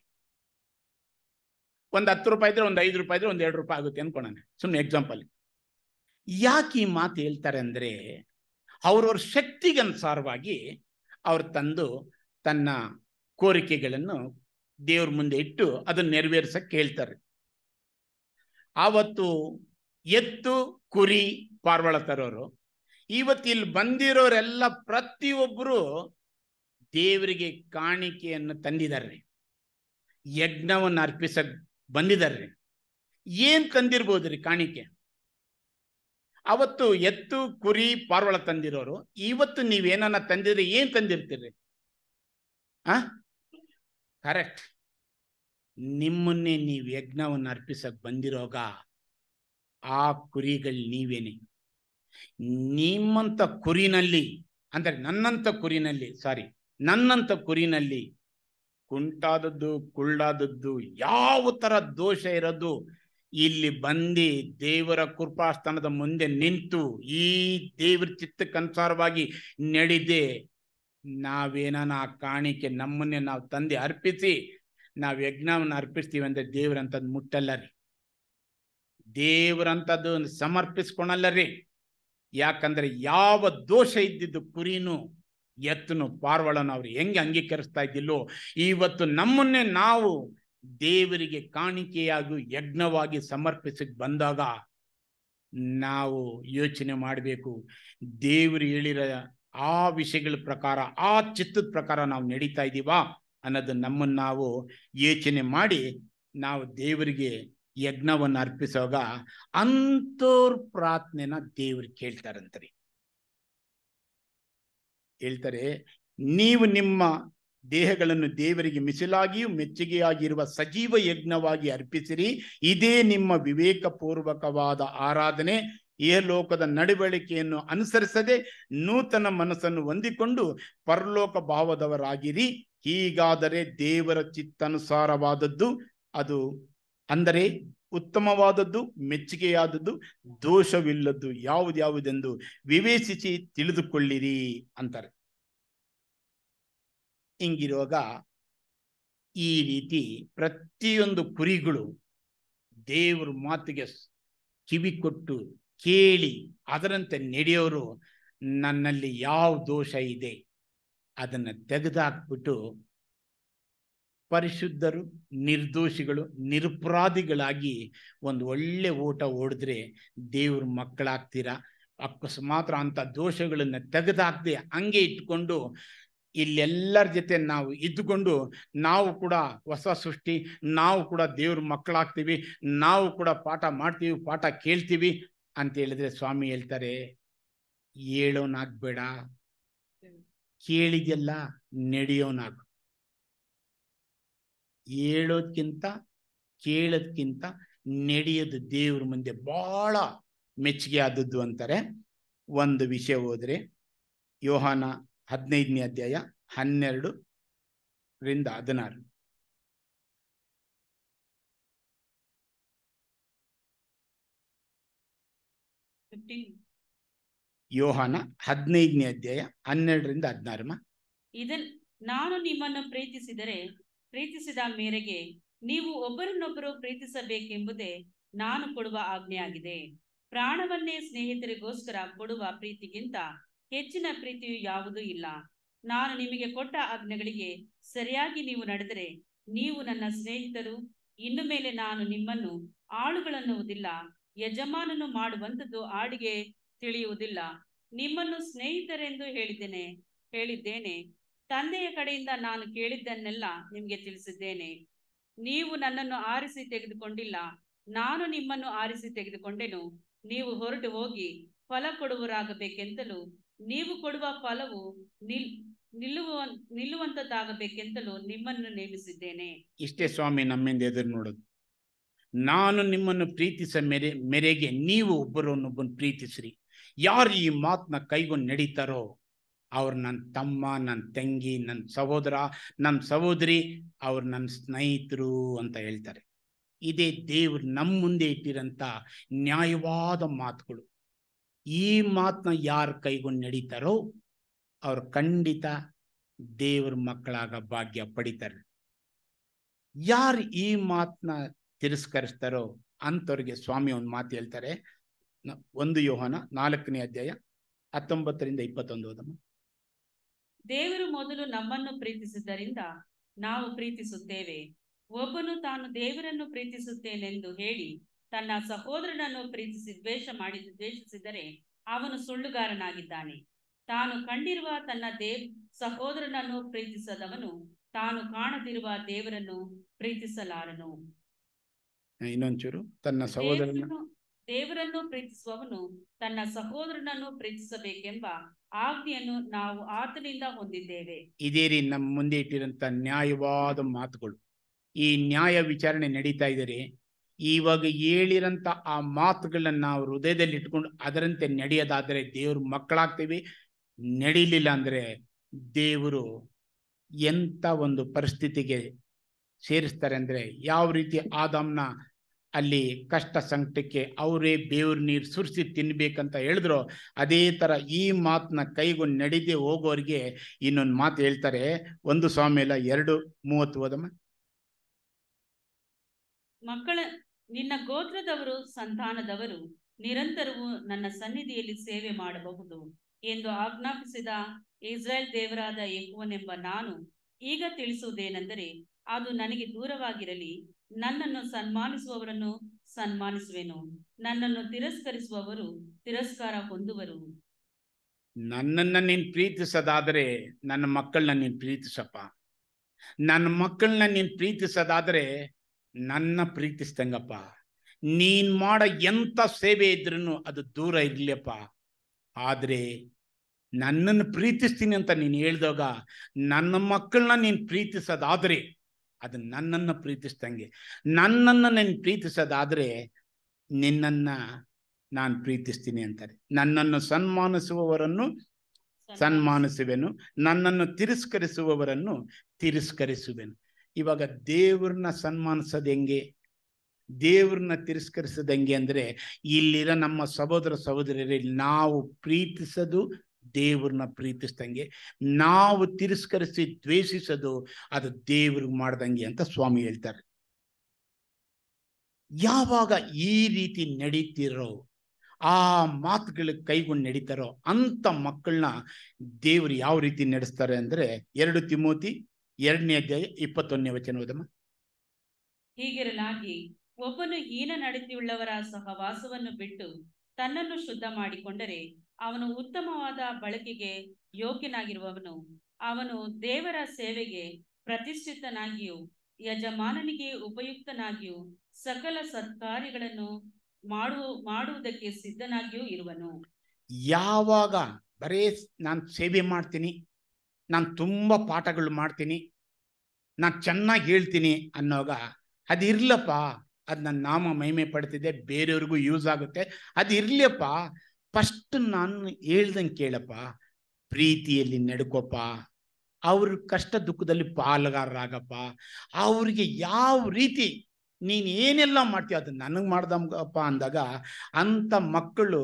ಒಂದು ಹತ್ತು ರೂಪಾಯಿ ಇದ್ರೆ ಒಂದು ಐದು ರೂಪಾಯಿ ಇದ್ರೆ ಒಂದು ಎರಡು ರೂಪಾಯಿ ಆಗುತ್ತೆ ಅನ್ಕೊಳನೆ ಸುಮ್ಮನೆ ಎಕ್ಸಾಂಪಲ್ ಯಾಕೆ ಈ ಮಾತು ಹೇಳ್ತಾರೆ ಅಂದ್ರೆ ಅವ್ರವ್ರ ಅನುಸಾರವಾಗಿ ಅವ್ರು ತಂದು ತನ್ನ ಕೋರಿಕೆಗಳನ್ನು ದೇವ್ರ ಮುಂದೆ ಇಟ್ಟು ಅದನ್ನು ನೆರವೇರ್ಸಕ್ಕೆ ಹೇಳ್ತಾರೆ ಆವತ್ತು ಎತ್ತು ಕುರಿ ಪಾರ್ವಳ ತರೋರು ಇವತ್ತು ಇಲ್ಲಿ ಬಂದಿರೋರೆಲ್ಲ ಪ್ರತಿಯೊಬ್ಬರು ದೇವರಿಗೆ ಕಾಣಿಕೆಯನ್ನು ತಂದಿದ್ದಾರೆ ಯಜ್ಞವನ್ನು ಅರ್ಪಿಸಕ್ ಬಂದಿದ್ದಾರೆ ಏನ್ ತಂದಿರ್ಬೋದು ರೀ ಕಾಣಿಕೆ ಅವತ್ತು ಎತ್ತು ಕುರಿ ಪಾರ್ವಳ ತಂದಿರೋರು ಇವತ್ತು ನೀವೇನನ್ನ ತಂದಿದ್ರೆ ಏನ್ ತಂದಿರ್ತೀರಿ ಆ ಕರೆಕ್ಟ್ ನಿಮ್ಮನ್ನೇ ನೀವು ಯಜ್ಞವನ್ನು ಅರ್ಪಿಸಕ್ ಬಂದಿರೋಗ ಆ ಕುರಿಗಳು ನೀವೇನೆ ನಿಮ್ಮಂತ ಕುರಿನಲ್ಲಿ ಅಂದರೆ ನನ್ನಂಥ ಕುರಿನಲ್ಲಿ ಸಾರಿ ನನ್ನಂಥ ಕುರಿನಲ್ಲಿ ಕುಂಟಾದದ್ದು ಕುಳ್ಳಾದದ್ದು ಯಾವ ಥರ ದೋಷ ಇರೋದು ಇಲ್ಲಿ ಬಂದು ದೇವರ ಕೃಪಾಸ್ಥಾನದ ಮುಂದೆ ನಿಂತು ಈ ದೇವರ ಚಿತ್ತಕ್ಕನುಸಾರವಾಗಿ ನಡೆದೆ ನಾವೇನಾನ ಆ ಕಾಣಿಕೆ ನಮ್ಮನ್ನೇ ನಾವು ತಂದೆ ಅರ್ಪಿಸಿ ನಾವು ಯಜ್ಞವನ್ನು ಅರ್ಪಿಸ್ತೀವಿ ಅಂದ್ರೆ ದೇವ್ರಂಥದ್ದು ಮುಟ್ಟಲ್ಲ ರೀ ದೇವ್ರಂಥದ್ದು ಸಮರ್ಪಿಸ್ಕೊಳಲ್ಲ ರೀ ಯಾಕಂದ್ರೆ ಯಾವ ದೋಷ ಇದ್ದಿದ್ದು ಕುರಿನೂ ಎತ್ತನು ಪಾರ್ವಳನ ಅವ್ರು ಹೆಂಗೆ ಅಂಗೀಕರಿಸ್ತಾ ಇದ್ದಿಲ್ಲೋ ಇವತ್ತು ನಮ್ಮನ್ನೇ ನಾವು ದೇವರಿಗೆ ಕಾಣಿಕೆಯಾಗಿ ಯಜ್ಞವಾಗಿ ಸಮರ್ಪಿಸಕ್ಕೆ ಬಂದಾಗ ನಾವು ಯೋಚನೆ ಮಾಡಬೇಕು ದೇವರು ಹೇಳಿರ ಆ ವಿಷಯಗಳ ಪ್ರಕಾರ ಆ ಚಿತ್ತದ ಪ್ರಕಾರ ನಾವು ನಡೀತಾ ಇದ್ದೀವಾ ಅನ್ನೋದು ನಮ್ಮನ್ನ ನಾವು ಯೋಚನೆ ಮಾಡಿ ನಾವು ದೇವರಿಗೆ ಯಜ್ಞವನ್ನು ಅರ್ಪಿಸುವಾಗ ಅಂತೋರ್ ಪ್ರಾರ್ಥನೆನ ದೇವ್ರು ಕೇಳ್ತಾರಂತರಿ ಹೇಳ್ತಾರೆ ನೀವು ನಿಮ್ಮ ದೇಹಗಳನ್ನು ದೇವರಿಗೆ ಮಿಸಲಾಗಿಯೂ ಮೆಚ್ಚುಗೆಯಾಗಿರುವ ಸಜೀವ ಯಜ್ಞವಾಗಿ ಅರ್ಪಿಸಿರಿ ಇದೇ ನಿಮ್ಮ ವಿವೇಕಪೂರ್ವಕವಾದ ಆರಾಧನೆ ಈ ಲೋಕದ ನಡವಳಿಕೆಯನ್ನು ಅನುಸರಿಸದೆ ನೂತನ ಮನಸ್ಸನ್ನು ಹೊಂದಿಕೊಂಡು ಪರಲೋಕ ಭಾವದವರಾಗಿರಿ ಹೀಗಾದರೆ ದೇವರ ಚಿತ್ತಾನುಸಾರವಾದದ್ದು ಅದು ಅಂದರೆ ಉತ್ತಮವಾದದ್ದು ಮೆಚ್ಚುಗೆಯಾದದ್ದು ದೋಷವಿಲ್ಲದ್ದು ಯಾವುದ್ಯಾವುದೆಂದು ವಿವೇಚಿಸಿ ತಿಳಿದುಕೊಳ್ಳಿರಿ ಅಂತಾರೆ ಹಿಂಗಿರುವಾಗ ಈ ರೀತಿ ಪ್ರತಿಯೊಂದು ಕುರಿಗಳು ದೇವರ ಮಾತಿಗೆ ಕಿವಿ ಕೊಟ್ಟು ಕೇಳಿ ಅದರಂತೆ ನಡೆಯೋರು ನನ್ನಲ್ಲಿ ಯಾವ ದೋಷ ಇದೆ ಅದನ್ನು ತೆಗೆದಾಕ್ಬಿಟ್ಟು ಪರಿಶುದ್ಧರು ನಿರ್ದೋಷಿಗಳು ನಿರಪರಾಧಿಗಳಾಗಿ ಒಂದು ಒಳ್ಳೆ ಓಟ ಓಡಿದ್ರೆ ದೇವ್ರ ಮಕ್ಕಳಾಗ್ತೀರಾ ಮಾತ್ರ ಅಂಥ ದೋಷಗಳನ್ನು ತೆಗೆದಾಕ್ದೆ ಹಂಗೆ ಇಟ್ಕೊಂಡು ಇಲ್ಲೆಲ್ಲರ ಜೊತೆ ನಾವು ಇದ್ದುಕೊಂಡು ನಾವು ಕೂಡ ಹೊಸ ಸೃಷ್ಟಿ ನಾವು ಕೂಡ ದೇವ್ರ ಮಕ್ಕಳಾಗ್ತೀವಿ ನಾವು ಕೂಡ ಪಾಠ ಮಾಡ್ತೀವಿ ಪಾಠ ಕೇಳ್ತೀವಿ ಅಂತ ಹೇಳಿದ್ರೆ ಸ್ವಾಮಿ ಹೇಳ್ತಾರೆ ಹೇಳೋನಾಗ್ಬೇಡ ಕೇಳಿದೆಲ್ಲ ನಡೆಯೋನಾಗ ಹೇಳೋದ್ಕಿಂತ ಕೇಳೋದ್ಕಿಂತ ನಡೆಯೋದು ದೇವ್ರ ಮುಂದೆ ಬಹಳ ಮೆಚ್ಚುಗೆ ಆದದ್ದು ಅಂತಾರೆ ಒಂದು ವಿಷಯ ಹೋದರೆ ಯೋಹಾನ ಹದಿನೈದನೇ ಅಧ್ಯಾಯ ಹನ್ನೆರಡು ರಿಂದ ಹದಿನಾರು ಯೋಹಾನ ಹದಿನೈದನೇ ಅಧ್ಯಾಯ ಹನ್ನೆರಡರಿಂದ ಹದಿನಾರು ನಾನು ನಿಮ್ಮನ್ನು ಪ್ರೀತಿಸಿದರೆ ಪ್ರೀತಿಸಿದ ಮೇರೆಗೆ ನೀವು ಒಬ್ಬರನ್ನೊಬ್ಬರು ಪ್ರೀತಿಸಬೇಕೆಂಬುದೇ ನಾನು ಕೊಡುವ ಆಜ್ಞೆಯಾಗಿದೆ ಪ್ರಾಣವನ್ನೇ ಸ್ನೇಹಿತರಿಗೋಸ್ಕರ ಕೊಡುವ ಪ್ರೀತಿಗಿಂತ ಹೆಚ್ಚಿನ ಪ್ರೀತಿಯು ಯಾವುದೂ ಇಲ್ಲ ನಾನು ನಿಮಗೆ ಕೊಟ್ಟ ಆಜ್ಞೆಗಳಿಗೆ ಸರಿಯಾಗಿ ನೀವು ನಡೆದರೆ ನೀವು ನನ್ನ ಸ್ನೇಹಿತರು ಇನ್ನು ಮೇಲೆ ನಾನು ನಿಮ್ಮನ್ನು ಆಳುಗಳನ್ನುವುದಿಲ್ಲ ಯಜಮಾನನು ಮಾಡುವಂಥದ್ದು ಆಡಿಗೆ ತಿಳಿಯುವುದಿಲ್ಲ ನಿಮ್ಮನ್ನು ಸ್ನೇಹಿತರೆಂದು ಹೇಳಿದ್ದೇನೆ ಹೇಳಿದ್ದೇನೆ ತಂದೆಯ ಕಡೆಯಿಂದ ನಾನು ಕೇಳಿದ್ದನ್ನೆಲ್ಲ ನಿಮಗೆ ತಿಳಿಸಿದ್ದೇನೆ ನೀವು ನನ್ನನ್ನು ಆರಿಸಿ ತೆಗೆದುಕೊಂಡಿಲ್ಲ ನಾನು ನಿಮ್ಮನ್ನು ಆರಿಸಿ ತೆಗೆದುಕೊಂಡೆನು ನೀವು ಹೊರಟು ಹೋಗಿ ಫಲ ಕೊಡುವರಾಗಬೇಕೆಂತಲೂ ನೀವು ಕೊಡುವ ಫಲವು ನಿಲ್ ನಿಲ್ಲುವ ನಿಲ್ಲುವಂತದ್ದಾಗಬೇಕೆಂತಲೂ ನಿಮ್ಮನ್ನು ನೇಮಿಸಿದ್ದೇನೆ ಇಷ್ಟೇ ಸ್ವಾಮಿ ನಮ್ಮಿಂದ ಎದುರು ನೋಡೋದು ನಾನು ನಿಮ್ಮನ್ನು ಪ್ರೀತಿಸ ಮೆರೆ ಮೆರೆಗೆ ನೀವು ಒಬ್ಬರನ್ನೊಬ್ಬನ ಪ್ರೀತಿಸ್ರಿ ಯಾರು ಈ ಮಾತನ್ನ ಕೈಗೊಂಡು ನಡೀತಾರೋ ಅವ್ರು ನನ್ನ ತಮ್ಮ ನನ್ನ ತಂಗಿ ನನ್ನ ಸಹೋದರ ನನ್ನ ಸಹೋದರಿ ಅವ್ರು ನನ್ನ ಸ್ನೇಹಿತರು ಅಂತ ಹೇಳ್ತಾರೆ ಇದೇ ದೇವ್ರು ನಮ್ಮ ಮುಂದೆ ಇಟ್ಟಿರಂತ ನ್ಯಾಯವಾದ ಮಾತುಗಳು ಈ ಮಾತನ್ನ ಯಾರು ಕೈಗೊಂಡು ನಡೀತಾರೋ ಅವ್ರು ಖಂಡಿತ ದೇವ್ರ ಮಕ್ಕಳಾಗ ಭಾಗ್ಯ ಪಡಿತಾರೆ ಯಾರು ಈ ಮಾತನ್ನ ತಿರಸ್ಕರಿಸ್ತಾರೋ ಅಂಥವ್ರಿಗೆ ಸ್ವಾಮಿ ಒಂದು ಮಾತು ಹೇಳ್ತಾರೆ ಒಂದು ಯೋಹನ ನಾಲ್ಕನೇ ಅಧ್ಯಾಯ ಹತ್ತೊಂಬತ್ತರಿಂದ ಇಪ್ಪತ್ತೊಂದು ಓದಮ್ಮ ದೇವರು ಮೊದಲು ನಮ್ಮನ್ನು ಪ್ರೀತಿಸಿದ್ದರಿಂದ ನಾವು ಪ್ರೀತಿಸುತ್ತೇವೆ ಒಬ್ಬನು ತಾನು ದೇವರನ್ನು ಪ್ರೀತಿಸುತ್ತೇನೆಂದು ಹೇಳಿ ತನ್ನ ಸಹೋದರನನ್ನು ಪ್ರೀತಿಸಿ ದ್ವೇಷ ಮಾಡಿ ದ್ವೇಷಿಸಿದರೆ ಅವನು ಸುಳ್ಳುಗಾರನಾಗಿದ್ದಾನೆ ತಾನು ಕಂಡಿರುವ ತನ್ನ ದೇವ್ ಸಹೋದರನನ್ನು ಪ್ರೀತಿಸದವನು ತಾನು ಕಾಣದಿರುವ ದೇವರನ್ನು ಪ್ರೀತಿಸಲಾರನು ಇನ್ನೊಂಚೂರು ತನ್ನ ಸಹೋದರನ ದೇವರನ್ನು ಪ್ರೀತಿಸುವವನು ತನ್ನ ಸಹೋದರನನ್ನು ಪ್ರೀತಿಸಬೇಕೆಂಬ ಆಜ್ಞೆಯನ್ನು ನಾವು ಆತನಿಂದ ಹೊಂದಿದ್ದೇವೆ ಇದೇ ರೀ ನಮ್ಮ ಮುಂದೆ ಇಟ್ಟಿರಂತ ನ್ಯಾಯವಾದ ಮಾತುಗಳು ಈ ನ್ಯಾಯ ವಿಚಾರಣೆ ನಡೀತಾ ಇದ್ದಾರೆ ಇವಾಗ ಹೇಳಿರಂತ ಆ ಮಾತುಗಳನ್ನ ನಾವು ಹೃದಯದಲ್ಲಿ ಇಟ್ಕೊಂಡು ಅದರಂತೆ ನಡೆಯೋದಾದ್ರೆ ದೇವ್ರ ಮಕ್ಕಳಾಗ್ತೀವಿ ನಡೀಲಿಲ್ಲ ಅಂದ್ರೆ ದೇವರು ಎಂತ ಒಂದು ಪರಿಸ್ಥಿತಿಗೆ ಸೇರಿಸ್ತಾರೆ ಅಂದ್ರೆ ಯಾವ ರೀತಿ ಆದಾಮ್ನ ಅಲ್ಲಿ ಕಷ್ಟ ಸಂಕಟಕ್ಕೆ ಅವರೇ ಬೇವ್ರ ನೀರು ಸುರಿಸಿ ತಿನ್ಬೇಕಂತ ಹೇಳಿದ್ರು ಅದೇ ಥರ ಈ ಮಾತನ್ನ ಕೈಗೊಂಡು ನಡೀದೇ ಹೋಗೋರಿಗೆ ಇನ್ನೊಂದು ಮಾತು ಹೇಳ್ತಾರೆ ಒಂದು ಸ್ವಾಮಿ ಎಲ್ಲ ಎರಡು ಮೂವತ್ತು ಹೋದಮ್ಮ ಮಕ್ಕಳ ನಿನ್ನ ಗೋತ್ರದವರು ಸಂತಾನದವರು ನಿರಂತರವೂ ನನ್ನ ಸನ್ನಿಧಿಯಲ್ಲಿ ಸೇವೆ ಮಾಡಬಹುದು ಎಂದು ಆಜ್ಞಾಪಿಸಿದ ಇಸ್ರೇಲ್ ದೇವರಾದ ಎಂಬುವನೆಂಬ ನಾನು ಈಗ ತಿಳಿಸುವುದೇನೆಂದರೆ ಅದು ನನಗೆ ದೂರವಾಗಿರಲಿ ನನ್ನನ್ನು ಸನ್ಮಾನಿಸುವವರನ್ನು ಸನ್ಮಾನಿಸುವೆನು ನನ್ನನ್ನು ತಿರಸ್ಕರಿಸುವವರು ತಿರಸ್ಕಾರ ಹೊಂದುವರು ನನ್ನನ್ನು ನೀನು ಪ್ರೀತಿಸದಾದರೆ ನನ್ನ ಮಕ್ಕಳನ್ನ ನೀನು ಪ್ರೀತಿಸಪ್ಪ ನನ್ನ ಮಕ್ಕಳನ್ನ ನೀನು ಪ್ರೀತಿಸದಾದರೆ ನನ್ನ ಪ್ರೀತಿಸ್ದಂಗಪ್ಪ ನೀನ್ ಮಾಡ ಎಂಥ ಸೇವೆ ಇದ್ರೂ ಅದು ದೂರ ಇರಲಿಯಪ್ಪ ಆದರೆ ನನ್ನನ್ನು ಪ್ರೀತಿಸ್ತೀನಿ ಅಂತ ನೀನು ಹೇಳಿದಾಗ ನನ್ನ ಮಕ್ಕಳನ್ನ ನೀನು ಪ್ರೀತಿಸೋದಾದರೆ ಅದು ನನ್ನನ್ನ ಪ್ರೀತಿಸ್ದಂಗೆ ನನ್ನನ್ನು ನೀನು ಪ್ರೀತಿಸೋದಾದ್ರೆ ನಿನ್ನನ್ನ ನಾನು ಪ್ರೀತಿಸ್ತೀನಿ ಅಂತಾರೆ ನನ್ನನ್ನು ಸನ್ಮಾನಿಸುವವರನ್ನು ಸನ್ಮಾನಿಸುವೆನು ನನ್ನನ್ನು ತಿರಸ್ಕರಿಸುವವರನ್ನು ತಿರಸ್ಕರಿಸುವೆನು ಇವಾಗ ದೇವ್ರನ್ನ ಸನ್ಮಾನಿಸೋದು ಹೆಂಗೆ ದೇವ್ರನ್ನ ತಿರಸ್ಕರಿಸೋದು ಹೆಂಗೆ ಅಂದರೆ ಇಲ್ಲಿರೋ ನಮ್ಮ ಸಹೋದರ ಸಹೋದರಿಯರಿಗೆ ನಾವು ಪ್ರೀತಿಸೋದು ದೇವ್ರನ್ನ ಪ್ರೀತಿಸ್ದಂಗೆ ನಾವು ತಿರಸ್ಕರಿಸಿ ದ್ವೇಷಿಸೋದು ಅದು ದೇವ್ರಿಗೆ ಮಾಡ್ದಂಗೆ ಅಂತ ಸ್ವಾಮಿ ಹೇಳ್ತಾರೆ ಯಾವಾಗ ಈ ರೀತಿ ನಡೀತಿರೋ ಆ ಮಾತುಗಳ ಕೈಗೊಂಡು ನಡೀತಾರೋ ಅಂತ ಮಕ್ಕಳನ್ನ ದೇವರು ಯಾವ ರೀತಿ ನಡೆಸ್ತಾರೆ ಅಂದ್ರೆ ಎರಡು ತಿಮೋತಿ ಎರಡನೇ ಅಧ್ಯಾಯ ಇಪ್ಪತ್ತೊಂದನೇ ವಚನ ಹೋದಮ್ಮ ಹೀಗಿರಲಾಗಿ ಒಬ್ಬನು ಹೀನ ಉಳ್ಳವರ ಸಹವಾಸವನ್ನು ಬಿಟ್ಟು ತನ್ನನ್ನು ಶುದ್ಧ ಮಾಡಿಕೊಂಡರೆ ಅವನು ಉತ್ತಮವಾದ ಬಳಕೆಗೆ ಯೋಗ್ಯನಾಗಿರುವವನು ಅವನು ದೇವರ ಸೇವೆಗೆ ಪ್ರತಿಷ್ಠಿತನಾಗಿಯೂ ಯಜಮಾನನಿಗೆ ಉಪಯುಕ್ತನಾಗಿಯೂ ಸಕಲ ಸತ್ಕಾರ್ಯಗಳನ್ನು ಮಾಡುವ ಮಾಡುವುದಕ್ಕೆ ಸಿದ್ಧನಾಗಿಯೂ ಇರುವನು ಯಾವಾಗ ಬರೇ ನಾನು ಸೇವೆ ಮಾಡ್ತೀನಿ ನಾನು ತುಂಬ ಪಾಠಗಳು ಮಾಡ್ತೀನಿ ನಾನು ಚೆನ್ನಾಗಿ ಹೇಳ್ತೀನಿ ಅನ್ನೋಗ ಅದಿರ್ಲಪ್ಪ ಅದು ನನ್ನ ನಾಮ ಮಹಿಮೆ ಪಡ್ತಿದೆ ಬೇರೆಯವ್ರಿಗೂ ಯೂಸ್ ಆಗುತ್ತೆ ಅದಿರ್ಲಪ್ಪ ಫಸ್ಟ್ ನಾನು ಹೇಳ್ದಂಗೆ ಕೇಳಪ್ಪ ಪ್ರೀತಿಯಲ್ಲಿ ನಡ್ಕೊಪ್ಪ ಅವ್ರ ಕಷ್ಟ ದುಃಖದಲ್ಲಿ ಪಾಲ್ಗಾರರಾಗಪ್ಪ ಅವ್ರಿಗೆ ಯಾವ ರೀತಿ ನೀನು ಏನೆಲ್ಲ ಮಾಡ್ತೀಯ ಅದು ನನಗೆ ಮಾಡ್ದಪ್ಪ ಅಂದಾಗ ಅಂಥ ಮಕ್ಕಳು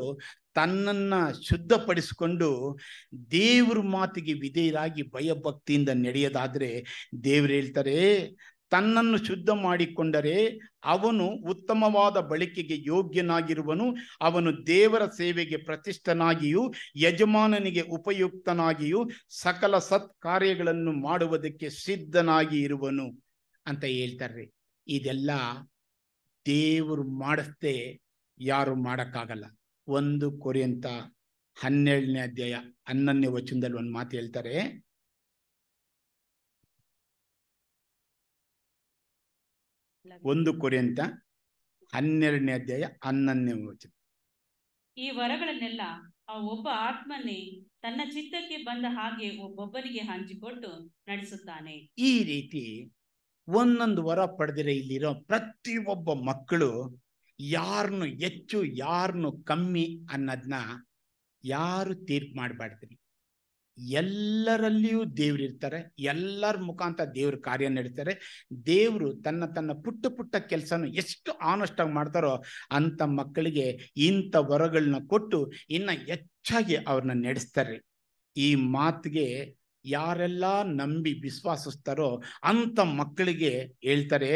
ತನ್ನನ್ನು ಶುದ್ಧಪಡಿಸಿಕೊಂಡು ದೇವ್ರ ಮಾತಿಗೆ ವಿಧೇಯರಾಗಿ ಭಯಭಕ್ತಿಯಿಂದ ನಡೆಯೋದಾದರೆ ದೇವ್ರು ಹೇಳ್ತಾರೆ ತನ್ನನ್ನು ಶುದ್ಧ ಮಾಡಿಕೊಂಡರೆ ಅವನು ಉತ್ತಮವಾದ ಬಳಕೆಗೆ ಯೋಗ್ಯನಾಗಿರುವನು ಅವನು ದೇವರ ಸೇವೆಗೆ ಪ್ರತಿಷ್ಠನಾಗಿಯೂ ಯಜಮಾನನಿಗೆ ಉಪಯುಕ್ತನಾಗಿಯೂ ಸಕಲ ಸತ್ ಕಾರ್ಯಗಳನ್ನು ಮಾಡುವುದಕ್ಕೆ ಸಿದ್ಧನಾಗಿ ಇರುವನು ಅಂತ ಹೇಳ್ತಾರೆ ಇದೆಲ್ಲ ದೇವರು ಮಾಡಿಸ್ದೆ ಯಾರು ಮಾಡಕ್ಕಾಗಲ್ಲ ಒಂದು ಕೊರೆಯಂತ ಹನ್ನೆರಡನೇ ಅಧ್ಯಾಯ ಹನ್ನೊಂದನೇ ವಚನದಲ್ಲಿ ಒಂದು ಮಾತು ಹೇಳ್ತಾರೆ ಒಂದು ಕೊರಿಯಂತ ಹನ್ನೆರಡನೇ ಅಧ್ಯಾಯ ಹನ್ನೊಂದನೇ ವಚನ ಈ ವರಗಳನ್ನೆಲ್ಲ ಆ ಒಬ್ಬ ಆತ್ಮನೇ ತನ್ನ ಚಿತ್ತಕ್ಕೆ ಬಂದ ಹಾಗೆ ಒಬ್ಬೊಬ್ಬರಿಗೆ ಹಂಚಿಕೊಟ್ಟು ನಡೆಸುತ್ತಾನೆ ಈ ರೀತಿ ಒಂದೊಂದು ವರ ಪಡೆದಿರೋ ಇಲ್ಲಿರೋ ಪ್ರತಿಯೊಬ್ಬ ಮಕ್ಕಳು ಯಾರನ್ನು ಹೆಚ್ಚು ಯಾರನ್ನು ಕಮ್ಮಿ ಅನ್ನೋದನ್ನ ಯಾರು ತೀರ್ಪು ಮಾಡಬಾರ್ದ್ರಿ ಎಲ್ಲರಲ್ಲಿಯೂ ಇರ್ತಾರೆ ಎಲ್ಲರ ಮುಖಾಂತರ ದೇವ್ರ ಕಾರ್ಯ ನಡೀತಾರೆ ದೇವರು ತನ್ನ ತನ್ನ ಪುಟ್ಟ ಪುಟ್ಟ ಕೆಲಸನ ಎಷ್ಟು ಆನೆಸ್ಟ್ ಆಗಿ ಮಾಡ್ತಾರೋ ಅಂಥ ಮಕ್ಕಳಿಗೆ ಇಂಥ ವರಗಳನ್ನ ಕೊಟ್ಟು ಇನ್ನ ಹೆಚ್ಚಾಗಿ ಅವ್ರನ್ನ ನಡೆಸ್ತಾರೆ ಈ ಮಾತಿಗೆ ಯಾರೆಲ್ಲ ನಂಬಿ ವಿಶ್ವಾಸಿಸ್ತಾರೋ ಅಂಥ ಮಕ್ಕಳಿಗೆ ಹೇಳ್ತಾರೆ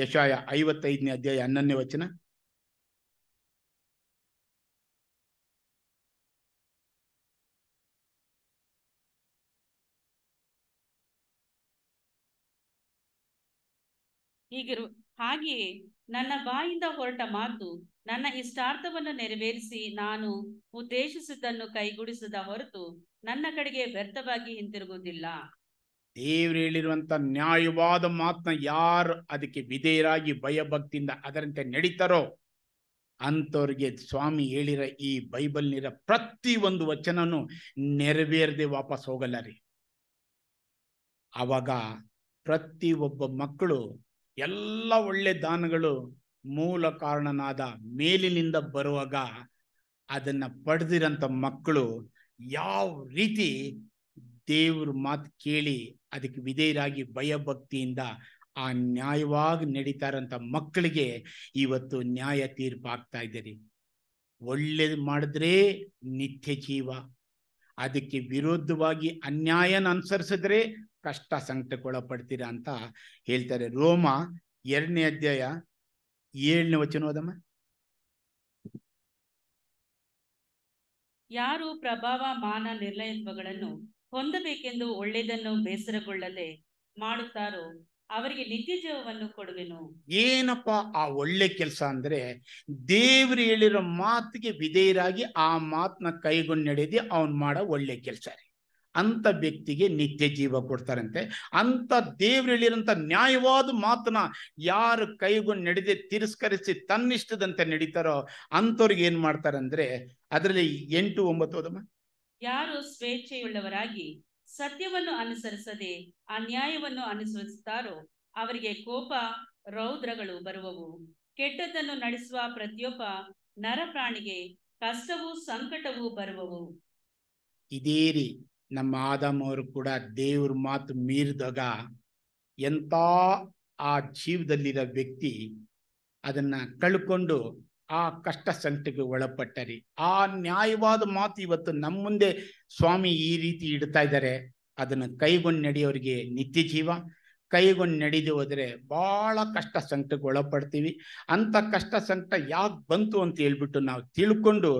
ಯಶಾಯ ಐವತ್ತೈದನೇ ಅಧ್ಯಾಯ ಹನ್ನೊಂದನೇ ವಚನ ಹೀಗಿರು ಹಾಗೆಯೇ ನನ್ನ ಬಾಯಿಂದ ಹೊರಟ ಮಾತು ನನ್ನ ಇಷ್ಟಾರ್ಥವನ್ನು ನೆರವೇರಿಸಿ ನಾನು ಉದ್ದೇಶಿಸಿದ್ದನ್ನು ಕೈಗೂಡಿಸದ ಹೊರತು ನನ್ನ ಕಡೆಗೆ ವ್ಯರ್ಥವಾಗಿ ಹಿಂತಿರುಗುವುದಿಲ್ಲ ದೇವರು ಹೇಳಿರುವಂತ ನ್ಯಾಯವಾದ ಮಾತನ್ನ ಯಾರು ಅದಕ್ಕೆ ವಿಧೇಯರಾಗಿ ಭಯಭಕ್ತಿಯಿಂದ ಅದರಂತೆ ನಡೀತಾರೋ ಅಂಥವ್ರಿಗೆ ಸ್ವಾಮಿ ಹೇಳಿರ ಈ ಬೈಬಲ್ನಿರ ಪ್ರತಿ ಒಂದು ವಚನನು ನೆರವೇರದೆ ವಾಪಸ್ ಹೋಗಲ್ಲ ರೀ ಆವಾಗ ಪ್ರತಿ ಒಬ್ಬ ಮಕ್ಕಳು ಎಲ್ಲ ಒಳ್ಳೆ ದಾನಗಳು ಮೂಲ ಕಾರಣನಾದ ಮೇಲಿನಿಂದ ಬರುವಾಗ ಅದನ್ನ ಪಡೆದಿರಂತ ಮಕ್ಕಳು ಯಾವ ರೀತಿ ದೇವ್ರ ಮಾತು ಕೇಳಿ ಅದಕ್ಕೆ ವಿಧೇಯರಾಗಿ ಭಯಭಕ್ತಿಯಿಂದ ಆ ನ್ಯಾಯವಾಗಿ ನಡೀತಾರಂತ ಮಕ್ಕಳಿಗೆ ಇವತ್ತು ನ್ಯಾಯ ತೀರ್ಪು ಆಗ್ತಾ ಇದ್ದೀರಿ ಒಳ್ಳೇದು ಮಾಡಿದ್ರೆ ನಿತ್ಯ ಜೀವ ಅದಕ್ಕೆ ವಿರುದ್ಧವಾಗಿ ಅನ್ಯಾಯನ ಅನುಸರಿಸಿದ್ರೆ ಕಷ್ಟ ಸಂಕಟಕ್ಕೊಳಪಡ್ತೀರಾ ಅಂತ ಹೇಳ್ತಾರೆ ರೋಮ ಎರಡನೇ ಅಧ್ಯಾಯ ಏಳನೇ ವಚನ ಹೋದಮ್ಮ ಯಾರು ಪ್ರಭಾವ ಮಾನ ನಿರ್ಲಯತ್ವಗಳನ್ನು ಹೊಂದಬೇಕೆಂದು ಒಳ್ಳೆಯದನ್ನು ಬೇಸರಗೊಳ್ಳದೆ ಮಾಡುತ್ತಾರೋ ಅವರಿಗೆ ನಿತ್ಯ ಜೀವವನ್ನು ಕೊಡುವೆನು ಏನಪ್ಪಾ ಆ ಒಳ್ಳೆ ಕೆಲಸ ಅಂದ್ರೆ ದೇವ್ರು ಹೇಳಿರೋ ಮಾತಿಗೆ ವಿಧೇಯರಾಗಿ ಆ ಮಾತನ್ನ ಕೈಗೊಂಡು ನಡೆದಿ ಅವನ್ ಮಾಡೋ ಒಳ್ಳೆ ಕೆಲಸ ರೀ ಅಂಥ ವ್ಯಕ್ತಿಗೆ ನಿತ್ಯ ಜೀವ ಕೊಡ್ತಾರಂತೆ ಅಂತ ದೇವ್ರು ಹೇಳಿರೋಂಥ ನ್ಯಾಯವಾದ ಮಾತನ್ನ ಯಾರು ಕೈಗೂ ನಡೆದೇ ತಿರಸ್ಕರಿಸಿ ತನ್ನಿಷ್ಟದಂತೆ ನಡೀತಾರೋ ಅಂಥವ್ರಿಗೆ ಏನ್ ಮಾಡ್ತಾರಂದ್ರೆ ಅದರಲ್ಲಿ ಎಂಟು ಒಂಬತ್ತು ಹೋದಮ್ಮ ಯಾರು ಸ್ವೇಚ್ಛೆಯುಳ್ಳವರಾಗಿ ಸತ್ಯವನ್ನು ಅನುಸರಿಸದೆ ನ್ಯಾಯವನ್ನು ಅನುಸರಿಸುತ್ತಾರೋ ಅವರಿಗೆ ಕೋಪ ರೌದ್ರಗಳು ಬರುವವು ಕೆಟ್ಟದನ್ನು ನಡೆಸುವ ಪ್ರತಿಯೊಬ್ಬ ನರ ಪ್ರಾಣಿಗೆ ಕಷ್ಟವೂ ಸಂಕಟವೂ ಬರುವವು ಇದೇ ನಮ್ಮ ಆದಮ್ ಅವರು ಕೂಡ ದೇವ್ರ ಮಾತು ಮೀರಿದಾಗ ಎಂಥ ಆ ಜೀವದಲ್ಲಿರೋ ವ್ಯಕ್ತಿ ಅದನ್ನು ಕಳ್ಕೊಂಡು ಆ ಕಷ್ಟ ಸಂಕಟಕ್ಕೆ ಒಳಪಟ್ಟರಿ ಆ ನ್ಯಾಯವಾದ ಮಾತು ಇವತ್ತು ನಮ್ಮ ಮುಂದೆ ಸ್ವಾಮಿ ಈ ರೀತಿ ಇಡ್ತಾ ಇದ್ದಾರೆ ಅದನ್ನು ಕೈಗೊಂಡು ನಡೆಯೋರಿಗೆ ನಿತ್ಯ ಜೀವ ಕೈಗೊಂಡು ನಡೆದು ಹೋದರೆ ಭಾಳ ಕಷ್ಟ ಸಂಕಟಕ್ಕೆ ಒಳಪಡ್ತೀವಿ ಅಂಥ ಕಷ್ಟ ಸಂಕಟ ಯಾಕೆ ಬಂತು ಅಂತ ಹೇಳ್ಬಿಟ್ಟು ನಾವು ತಿಳ್ಕೊಂಡು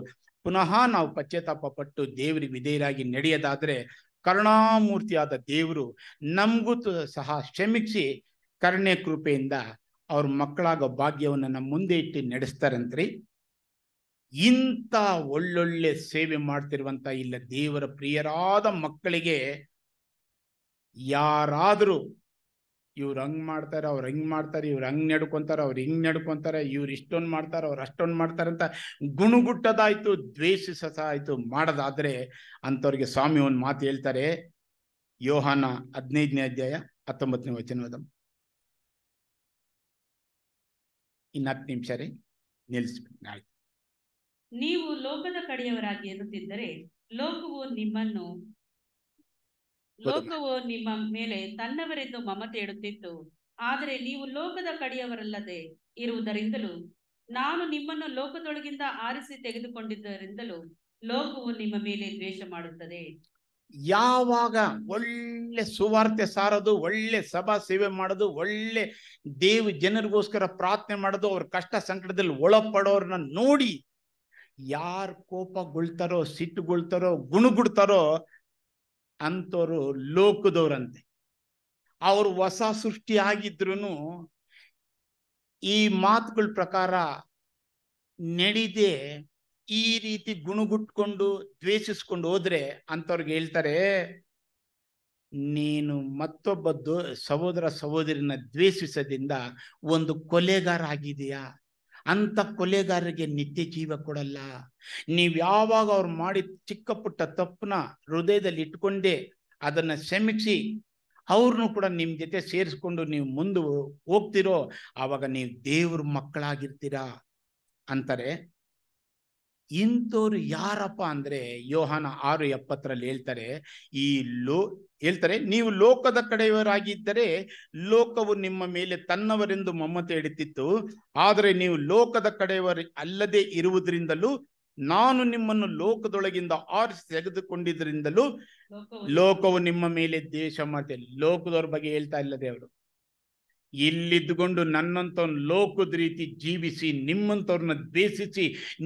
ಪುನಃ ನಾವು ಪಶ್ಚಾತ್ತಾಪ ಪಟ್ಟು ದೇವರಿಗೆ ವಿಧೇಯರಾಗಿ ನಡೆಯೋದಾದ್ರೆ ಕರುಣಾಮೂರ್ತಿಯಾದ ದೇವರು ನಮಗೂ ಸಹ ಶ್ರಮಿಸಿ ಕರುಣೆ ಕೃಪೆಯಿಂದ ಅವ್ರ ಮಕ್ಕಳಾಗೋ ಭಾಗ್ಯವನ್ನು ನಮ್ಮ ಮುಂದೆ ಇಟ್ಟು ನಡೆಸ್ತಾರಂತ್ರಿ ಇಂಥ ಒಳ್ಳೊಳ್ಳೆ ಸೇವೆ ಮಾಡ್ತಿರುವಂಥ ಇಲ್ಲ ದೇವರ ಪ್ರಿಯರಾದ ಮಕ್ಕಳಿಗೆ ಯಾರಾದರೂ ಇವ್ರು ಹಂಗ್ ಮಾಡ್ತಾರೆ ಅವ್ರು ಹೆಂಗ್ ಮಾಡ್ತಾರೆ ಇವ್ರು ಹಂಗ್ ನಡ್ಕೊಂತಾರೆ ಅವ್ರು ಹಿಂಗ್ ನಡ್ಕೊಂತಾರೆ ಇವ್ರು ಇಷ್ಟೊಂದ್ ಮಾಡ್ತಾರೆ ಅವ್ರು ಅಷ್ಟೊಂದು ಮಾಡ್ತಾರೆ ಅಂತ ಗುಣಗುಟ್ಟದಾಯ್ತು ದ್ವೇಷಿಸದ ಆಯ್ತು ಮಾಡದಾದ್ರೆ ಅಂತವ್ರಿಗೆ ಸ್ವಾಮಿ ಒಂದು ಮಾತು ಹೇಳ್ತಾರೆ ಯೋಹಾನ ಹದಿನೈದನೇ ಅಧ್ಯಾಯ ಹತ್ತೊಂಬತ್ತನೇ ವಚನವಾದ ಇನ್ನ ಹತ್ತು ನಿಮಿಷ ರೀ ನಿಲ್ಲಿಸ್ಬೇಕು ನೀವು ಲೋಕದ ಕಡೆಯವರಾಗಿ ಎನ್ನುತ್ತಿದ್ದರೆ ಲೋಕವು ನಿಮ್ಮನ್ನು ಲೋಕವು ನಿಮ್ಮ ಮೇಲೆ ತನ್ನವರೆಂದು ಮಮತೆ ಇಡುತ್ತಿತ್ತು ಆದರೆ ನೀವು ಲೋಕದ ಕಡೆಯವರಲ್ಲದೆ ಇರುವುದರಿಂದಲೂ ನಾನು ನಿಮ್ಮನ್ನು ಲೋಕದೊಳಗಿಂದ ಆರಿಸಿ ತೆಗೆದುಕೊಂಡಿದ್ದರಿಂದಲೂ ಲೋಕವು ನಿಮ್ಮ ಮೇಲೆ ದ್ವೇಷ ಮಾಡುತ್ತದೆ ಯಾವಾಗ ಒಳ್ಳೆ ಸುವಾರ್ತೆ ಸಾರದು ಒಳ್ಳೆ ಸಭಾ ಸೇವೆ ಮಾಡೋದು ಒಳ್ಳೆ ದೇವ್ ಜನರಿಗೋಸ್ಕರ ಪ್ರಾರ್ಥನೆ ಮಾಡೋದು ಅವ್ರ ಕಷ್ಟ ಸಂಕಟದಲ್ಲಿ ಒಳಪಡೋರ್ನ ನೋಡಿ ಯಾರು ಕೋಪಗೊಳ್ತಾರೋ ಸಿಟ್ಟುಗೊಳ್ತಾರೋ ಗುಣಗುಡ್ತಾರೋ ಅಂಥವ್ರು ಲೋಕದವರಂತೆ ಅವರು ಹೊಸ ಸೃಷ್ಟಿ ಆಗಿದ್ರು ಈ ಮಾತುಗಳ ಪ್ರಕಾರ ನಡೀದೆ ಈ ರೀತಿ ಗುಣಗುಟ್ಕೊಂಡು ದ್ವೇಷಿಸ್ಕೊಂಡು ಹೋದ್ರೆ ಅಂಥವ್ರಿಗೆ ಹೇಳ್ತಾರೆ ನೀನು ಮತ್ತೊಬ್ಬ ದೋ ಸಹೋದರ ಸಹೋದರಿನ ದ್ವೇಷಿಸದಿಂದ ಒಂದು ಕೊಲೆಗಾರ ಆಗಿದೆಯಾ ಅಂತ ಕೊಲೆಗಾರರಿಗೆ ನಿತ್ಯ ಜೀವ ಕೊಡಲ್ಲ ನೀವು ಯಾವಾಗ ಅವ್ರು ಮಾಡಿದ ಚಿಕ್ಕ ಪುಟ್ಟ ತಪ್ಪನ್ನ ಹೃದಯದಲ್ಲಿ ಇಟ್ಕೊಂಡೇ ಅದನ್ನು ಕ್ಷಮಿಸಿ ಅವ್ರನ್ನು ಕೂಡ ನಿಮ್ಮ ಜೊತೆ ಸೇರಿಸ್ಕೊಂಡು ನೀವು ಮುಂದೆ ಹೋಗ್ತಿರೋ ಆವಾಗ ನೀವು ದೇವ್ರ ಮಕ್ಕಳಾಗಿರ್ತೀರ ಅಂತಾರೆ ಇಂಥವ್ರು ಯಾರಪ್ಪ ಅಂದ್ರೆ ಯೋಹಾನ ಆರು ಎಪ್ಪತ್ತರಲ್ಲಿ ಹೇಳ್ತಾರೆ ಈ ಲೋ ಹೇಳ್ತಾರೆ ನೀವು ಲೋಕದ ಕಡೆಯವರಾಗಿದ್ದರೆ ಲೋಕವು ನಿಮ್ಮ ಮೇಲೆ ತನ್ನವರೆಂದು ಮಮ್ಮತೆ ಇಡುತ್ತಿತ್ತು ಆದರೆ ನೀವು ಲೋಕದ ಕಡೆಯವರು ಅಲ್ಲದೆ ಇರುವುದರಿಂದಲೂ ನಾನು ನಿಮ್ಮನ್ನು ಲೋಕದೊಳಗಿಂದ ಆರಿಸಿ ತೆಗೆದುಕೊಂಡಿದ್ದರಿಂದಲೂ ಲೋಕವು ನಿಮ್ಮ ಮೇಲೆ ದೇಶ ಮಾಡ್ತೇನೆ ಲೋಕದವ್ರ ಬಗ್ಗೆ ಹೇಳ್ತಾ ಇಲ್ಲ ದೇವರು ಇಲ್ಲಿದ್ದುಕೊಂಡು ಒಂದು ಲೋಕದ ರೀತಿ ಜೀವಿಸಿ ನಿಮ್ಮಂಥವ್ರನ್ನ ದ್ವೇಷಿಸಿ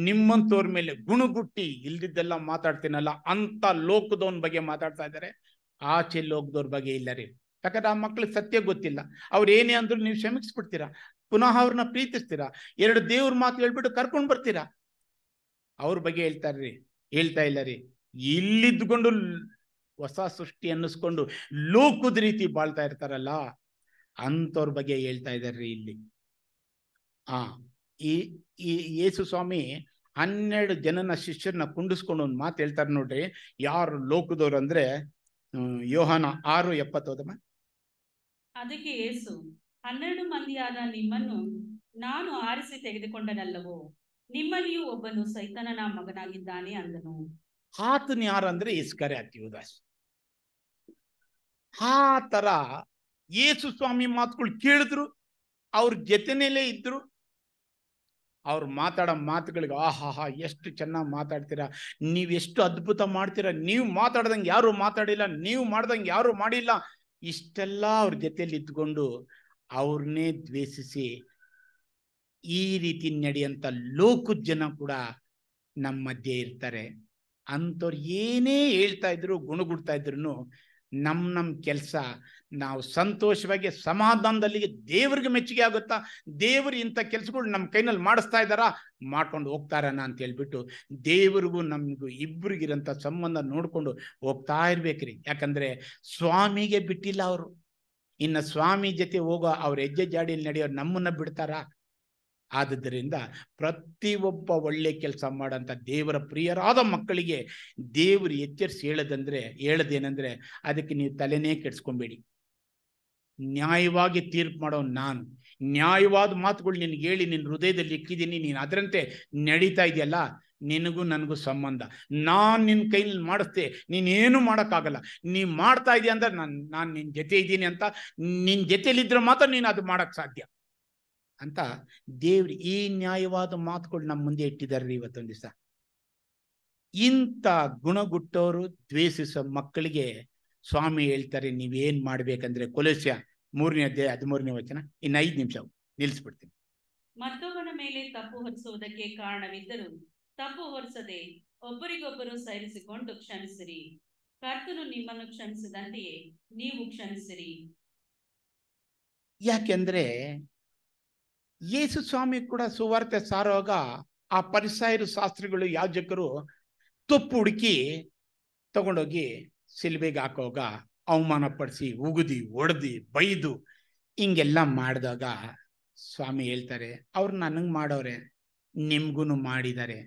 ನಿಮ್ಮಂಥವ್ರ ಮೇಲೆ ಗುಣಗುಟ್ಟಿ ಇಲ್ದಿದ್ದೆಲ್ಲ ಮಾತಾಡ್ತೀನಲ್ಲ ಅಂತ ಲೋಕದವನ ಬಗ್ಗೆ ಮಾತಾಡ್ತಾ ಇದ್ದಾರೆ ಆಚೆ ಲೋಕದವ್ರ ಬಗ್ಗೆ ಇಲ್ಲ ರೀ ಯಾಕಂದ್ರೆ ಆ ಮಕ್ಳಿಗೆ ಸತ್ಯ ಗೊತ್ತಿಲ್ಲ ಅವ್ರು ಏನೇ ಅಂದ್ರು ನೀವು ಕ್ಷಮಿಸ್ಬಿಡ್ತೀರಾ ಪುನಃ ಅವ್ರನ್ನ ಪ್ರೀತಿಸ್ತೀರಾ ಎರಡು ದೇವ್ರ ಮಾತು ಹೇಳ್ಬಿಟ್ಟು ಕರ್ಕೊಂಡು ಬರ್ತೀರಾ ಅವ್ರ ಬಗ್ಗೆ ರೀ ಹೇಳ್ತಾ ಇಲ್ಲ ರೀ ಇಲ್ಲಿದ್ದುಕೊಂಡು ಹೊಸ ಸೃಷ್ಟಿ ಅನ್ನಿಸ್ಕೊಂಡು ಲೋಕದ ರೀತಿ ಬಾಳ್ತಾ ಇರ್ತಾರಲ್ಲ ಅಂಥವ್ರ ಬಗ್ಗೆ ಹೇಳ್ತಾ ಇದಾರ್ರಿ ಇಲ್ಲಿ ಆ ಈ ಯೇಸು ಸ್ವಾಮಿ ಹನ್ನೆರಡು ಜನನ ಶಿಷ್ಯರನ್ನ ಕುಂಡಿಸ್ಕೊಂಡು ಒಂದು ಮಾತು ಹೇಳ್ತಾರೆ ನೋಡ್ರಿ ಯಾರು ಲೋಕದವ್ರು ಅಂದ್ರೆ ಯೋಹಾನ ಆರು ಎಪ್ಪತ್ತೋದಮ್ಮ ಅದಕ್ಕೆ ಯೇಸು ಹನ್ನೆರಡು ಮಂದಿಯಾದ ನಿಮ್ಮನ್ನು ನಾನು ಆರಿಸಿ ತೆಗೆದುಕೊಂಡನಲ್ಲವೋ ನಿಮ್ಮಲ್ಲಿಯೂ ಒಬ್ಬನು ಸೈತನನ ಮಗನಾಗಿದ್ದಾನೆ ಅಂದನು ಆತನ ಯಾರಂದ್ರೆ ಇಸ್ಕರೆ ಅತಿ ಉದಾಸ್ ಆ ತರ ಯೇಸು ಸ್ವಾಮಿ ಮಾತುಗಳು ಕೇಳಿದ್ರು ಅವ್ರ ಜೊತೆನಲ್ಲೇ ಇದ್ರು ಅವ್ರು ಮಾತಾಡೋ ಮಾತುಗಳಿಗೆ ಆಹಾಹಾ ಎಷ್ಟು ಚೆನ್ನಾಗಿ ಮಾತಾಡ್ತೀರಾ ನೀವೆಷ್ಟು ಅದ್ಭುತ ಮಾಡ್ತೀರಾ ನೀವು ಮಾತಾಡ್ದಂಗೆ ಯಾರು ಮಾತಾಡಿಲ್ಲ ನೀವು ಮಾಡ್ದಂಗೆ ಯಾರು ಮಾಡಿಲ್ಲ ಇಷ್ಟೆಲ್ಲ ಅವ್ರ ಜೊತೆಯಲ್ಲಿ ಇದ್ಕೊಂಡು ಅವ್ರನ್ನೇ ದ್ವೇಷಿಸಿ ಈ ರೀತಿ ನಡೆಯಂತ ಲೋಕದ ಜನ ಕೂಡ ನಮ್ಮ ಮಧ್ಯೆ ಇರ್ತಾರೆ ಅಂಥವ್ರು ಏನೇ ಹೇಳ್ತಾ ಇದ್ರು ಗುಣಗುಡ್ತಾ ಇದ್ರು ನಮ್ಮ ನಮ್ಮ ಕೆಲಸ ನಾವು ಸಂತೋಷವಾಗಿ ಸಮಾಧಾನದಲ್ಲಿ ದೇವ್ರಿಗೆ ಮೆಚ್ಚುಗೆ ಆಗುತ್ತಾ ದೇವರು ಇಂಥ ಕೆಲಸಗಳು ನಮ್ಮ ಕೈನಲ್ಲಿ ಮಾಡಿಸ್ತಾ ಇದ್ದಾರಾ ಮಾಡ್ಕೊಂಡು ಹೋಗ್ತಾರನ ಅಂತ ಹೇಳ್ಬಿಟ್ಟು ದೇವರಿಗೂ ನಮಗೂ ಇಬ್ಬರಿಗಿರೋಂಥ ಸಂಬಂಧ ನೋಡಿಕೊಂಡು ಹೋಗ್ತಾ ಇರ್ಬೇಕ್ರಿ ಯಾಕಂದರೆ ಸ್ವಾಮಿಗೆ ಬಿಟ್ಟಿಲ್ಲ ಅವರು ಇನ್ನು ಸ್ವಾಮಿ ಜೊತೆ ಹೋಗೋ ಅವ್ರ ಹೆಜ್ಜೆ ಜಾಡಿಯಲ್ಲಿ ನಡೆಯೋ ನಮ್ಮನ್ನ ಬಿಡ್ತಾರಾ ಆದ್ದರಿಂದ ಪ್ರತಿಯೊಬ್ಬ ಒಳ್ಳೆ ಕೆಲಸ ಮಾಡೋಂಥ ದೇವರ ಪ್ರಿಯರಾದ ಮಕ್ಕಳಿಗೆ ದೇವರು ಎಚ್ಚರಿಸಿ ಹೇಳದಂದ್ರೆ ಹೇಳದೇನೆಂದರೆ ಅದಕ್ಕೆ ನೀವು ತಲೆನೇ ಕೆಡಿಸ್ಕೊಬೇಡಿ ನ್ಯಾಯವಾಗಿ ತೀರ್ಪು ಮಾಡೋ ನಾನು ನ್ಯಾಯವಾದ ಮಾತುಗಳು ನಿನಗೆ ಹೇಳಿ ನಿನ್ನ ಹೃದಯದಲ್ಲಿ ಇಕ್ಕಿದ್ದೀನಿ ನೀನು ಅದರಂತೆ ನಡೀತಾ ಇದೆಯಲ್ಲ ನಿನಗೂ ನನಗೂ ಸಂಬಂಧ ನಾನು ನಿನ್ನ ಕೈಲಿ ಮಾಡಿಸ್ದೆ ನೀನೇನು ಮಾಡೋಕ್ಕಾಗಲ್ಲ ನೀನು ಮಾಡ್ತಾ ಇದೆಯಾ ಅಂದ್ರೆ ನಾನು ನಾನು ನಿನ್ನ ಜೊತೆ ಇದ್ದೀನಿ ಅಂತ ನಿನ್ನ ಜೊತೆಯಲ್ಲಿದ್ದರೆ ಮಾತ್ರ ನೀನು ಅದು ಮಾಡೋಕ್ಕೆ ಸಾಧ್ಯ ಅಂತ ದೇವ್ರು ಈ ನ್ಯಾಯವಾದ ಮಾತುಗಳು ನಮ್ಮ ಮುಂದೆ ಇಟ್ಟಿದ್ದಾರೆ ಇವತ್ತೊಂದು ದಿವಸ ಇಂಥ ಗುಣಗುಟ್ಟವರು ದ್ವೇಷಿಸೋ ಮಕ್ಕಳಿಗೆ ಸ್ವಾಮಿ ಹೇಳ್ತಾರೆ ನೀವೇನ್ ಮಾಡ್ಬೇಕಂದ್ರೆ ಕೊಲಸ್ಯ ಮೂರನೇ ಅಧ್ಯಾಯ ಹದಿಮೂರನೇ ವಚನ ಇನ್ನು ಐದು ನಿಮಿಷ ನಿಲ್ಲಿಸ್ಬಿಡ್ತೀನಿ ಮತ್ತೊಬ್ಬನ ಮೇಲೆ ತಪ್ಪು ಹೊರಿಸುವುದಕ್ಕೆ ಕಾರಣವಿದ್ದರೂ ತಪ್ಪು ಹೊರಿಸದೆ ಒಬ್ಬರಿಗೊಬ್ಬರು ಸೇರಿಸಿಕೊಂಡು ಕ್ಷಮಿಸಿರಿ ಕರ್ತನು ನಿಮ್ಮನ್ನು ಕ್ಷಮಿಸಿದಂತೆಯೇ ನೀವು ಕ್ಷಮಿಸಿರಿ ಯಾಕೆಂದ್ರೆ ಯೇಸು ಸ್ವಾಮಿ ಕೂಡ ಸುವಾರ್ತೆ ಸಾರುವಾಗ ಆ ಪರಿಸಾಯರು ಶಾಸ್ತ್ರಿಗಳು ಯಾಜಕರು ತುಪ್ಪು ಹುಡುಕಿ ತಗೊಂಡೋಗಿ ಸಿಲ್ಬೆಗೆ ಹಾಕುವಾಗ ಅವಮಾನ ಪಡಿಸಿ ಉಗುದಿ ಒಡ್ದಿ ಬೈದು ಹಿಂಗೆಲ್ಲ ಮಾಡಿದಾಗ ಸ್ವಾಮಿ ಹೇಳ್ತಾರೆ ಅವ್ರು ನನಗೆ ಮಾಡೋರೆ ನಿಮ್ಗೂ ಮಾಡಿದ್ದಾರೆ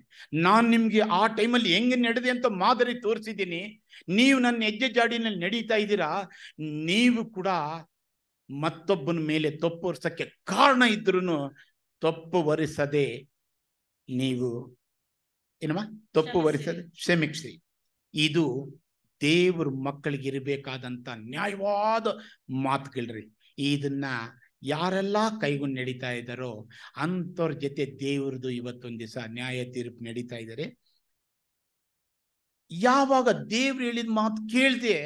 ನಾನು ನಿಮ್ಗೆ ಆ ಟೈಮಲ್ಲಿ ಹೆಂಗೆ ನಡೆದೆ ಅಂತ ಮಾದರಿ ತೋರಿಸಿದ್ದೀನಿ ನೀವು ನನ್ನ ಹೆಜ್ಜೆ ಜಾಡಿನಲ್ಲಿ ನಡೀತಾ ಇದ್ದೀರಾ ನೀವು ಕೂಡ ಮತ್ತೊಬ್ಬನ ಮೇಲೆ ತಪ್ಪು ಕಾರಣ ಇದ್ರೂ ತಪ್ಪು ವರಿಸದೆ ನೀವು ಏನಮ್ಮ ತಪ್ಪು ವರಿಸದೆ ಕ್ಷಮಿಸಿ ಇದು ದೇವ್ರ ಮಕ್ಕಳಿಗೆ ಇರಬೇಕಾದಂತ ನ್ಯಾಯವಾದ ಮಾತುಗಳ್ರಿ ಇದನ್ನ ಯಾರೆಲ್ಲ ಕೈಗೊಂಡು ನಡೀತಾ ಇದ್ದಾರೋ ಅಂಥವ್ರ ಜೊತೆ ದೇವ್ರದ್ದು ಇವತ್ತೊಂದು ದಿವಸ ನ್ಯಾಯ ತೀರ್ಪು ನಡೀತಾ ಇದ್ದಾರೆ ಯಾವಾಗ ದೇವ್ರು ಹೇಳಿದ ಮಾತು ಕೇಳದೆ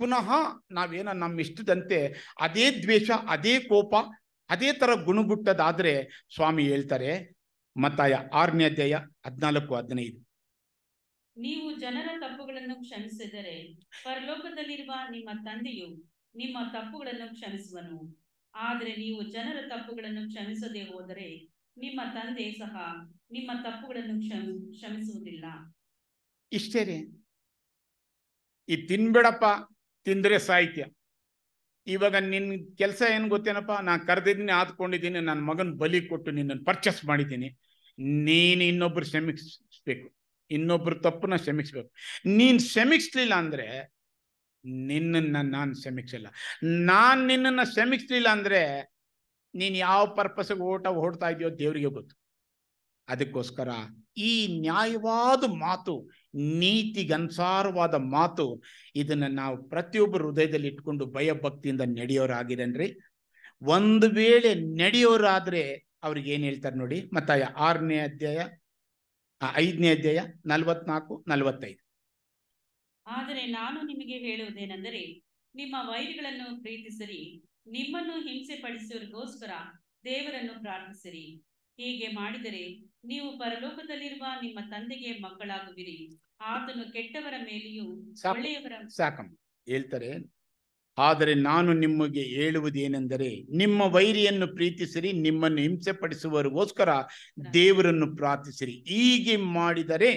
ಪುನಃ ನಾವೇನೋ ನಮ್ಮ ಇಷ್ಟದಂತೆ ಅದೇ ದ್ವೇಷ ಅದೇ ಕೋಪ ಅದೇ ತರ ಗುಣಗುಟ್ಟದಾದರೆ ಸ್ವಾಮಿ ಹೇಳ್ತಾರೆ ಮತ್ತಾಯ ಆರನೇ ಅಧ್ಯಾಯ ಹದಿನಾಲ್ಕು ಹದಿನೈದು ನೀವು ಜನರ ತಪ್ಪುಗಳನ್ನು ಕ್ಷಮಿಸಿದರೆ ಪರಲೋಕದಲ್ಲಿರುವ ನಿಮ್ಮ ತಂದೆಯು ನಿಮ್ಮ ತಪ್ಪುಗಳನ್ನು ಕ್ಷಮಿಸುವನು ಆದರೆ ನೀವು ಜನರ ತಪ್ಪುಗಳನ್ನು ಕ್ಷಮಿಸದೆ ಹೋದರೆ ನಿಮ್ಮ ತಂದೆ ಸಹ ನಿಮ್ಮ ತಪ್ಪುಗಳನ್ನು ಕ್ಷಮಿಸುವುದಿಲ್ಲ ಇಷ್ಟೇ ಈ ತಿನ್ಬೇಡಪ್ಪ ತಿಂದರೆ ಸಾಹಿತ್ಯ ಇವಾಗ ನಿನ್ನ ಕೆಲಸ ಏನು ಗೊತ್ತೇನಪ್ಪ ನಾನು ಕರೆದಿದ್ದೀನಿ ಆದ್ಕೊಂಡಿದ್ದೀನಿ ನನ್ನ ಮಗನ ಬಲಿ ಕೊಟ್ಟು ನಿನ್ನನ್ನು ಪರ್ಚೇಸ್ ಮಾಡಿದ್ದೀನಿ ನೀನು ಇನ್ನೊಬ್ರು ಶ್ರಮಿಸ್ಬೇಕು ಇನ್ನೊಬ್ರು ತಪ್ಪನ್ನ ಶ್ರಮಿಸ್ಬೇಕು ನೀನು ಶ್ರಮಿಸ್ಲಿಲ್ಲ ಅಂದರೆ ನಿನ್ನನ್ನು ನಾನು ಶ್ರಮಿಸಿಲ್ಲ ನಾನು ನಿನ್ನನ್ನು ಶ್ರಮಿಸ್ಲಿಲ್ಲ ಅಂದರೆ ನೀನು ಯಾವ ಪರ್ಪಸ್ಗೆ ಓಟ ಓಡ್ತಾ ಇದೆಯೋ ದೇವರಿಗೆ ಗೊತ್ತು ಅದಕ್ಕೋಸ್ಕರ ಈ ನ್ಯಾಯವಾದ ಮಾತು ನೀತಿಗನುಸಾರವಾದ ಮಾತು ಇದನ್ನ ನಾವು ಪ್ರತಿಯೊಬ್ಬರು ಹೃದಯದಲ್ಲಿ ಇಟ್ಕೊಂಡು ಭಯ ಭಕ್ತಿಯಿಂದ ನಡೆಯೋರಾಗಿರನ್ರಿ ಒಂದು ವೇಳೆ ನಡೆಯೋರಾದ್ರೆ ಅವ್ರಿಗೆ ಏನು ಹೇಳ್ತಾರೆ ನೋಡಿ ಮತ್ತಾಯ ಆರನೇ ಅಧ್ಯಾಯ ಐದನೇ ಅಧ್ಯಾಯ ನಲ್ವತ್ನಾಲ್ಕು ನಲ್ವತ್ತೈದು ಆದರೆ ನಾನು ನಿಮಗೆ ಹೇಳುವುದೇನೆಂದರೆ ನಿಮ್ಮ ವೈರಿಗಳನ್ನು ಪ್ರೀತಿಸಿರಿ ನಿಮ್ಮನ್ನು ಹಿಂಸೆ ಪಡಿಸುವರಿಗೋಸ್ಕರ ದೇವರನ್ನು ಪ್ರಾರ್ಥಿಸಿರಿ ಹೀಗೆ ಮಾಡಿದರೆ ನೀವು ಪರಲೋಕದಲ್ಲಿರುವ ನಿಮ್ಮ ತಂದೆಗೆ ಮಕ್ಕಳಾಗುವಿರಿ ಆತನು ಕೆಟ್ಟವರ ಮೇಲೆಯೂ ಒಳ್ಳೆಯವರ ಹೇಳ್ತಾರೆ ಆದರೆ ನಾನು ನಿಮಗೆ ಹೇಳುವುದೇನೆಂದರೆ ನಿಮ್ಮ ವೈರಿಯನ್ನು ಪ್ರೀತಿಸಿರಿ ನಿಮ್ಮನ್ನು ಹಿಂಸೆ ಪಡಿಸುವರಿಗೋಸ್ಕರ ದೇವರನ್ನು ಪ್ರಾರ್ಥಿಸಿರಿ ಹೀಗೆ ಮಾಡಿದರೆ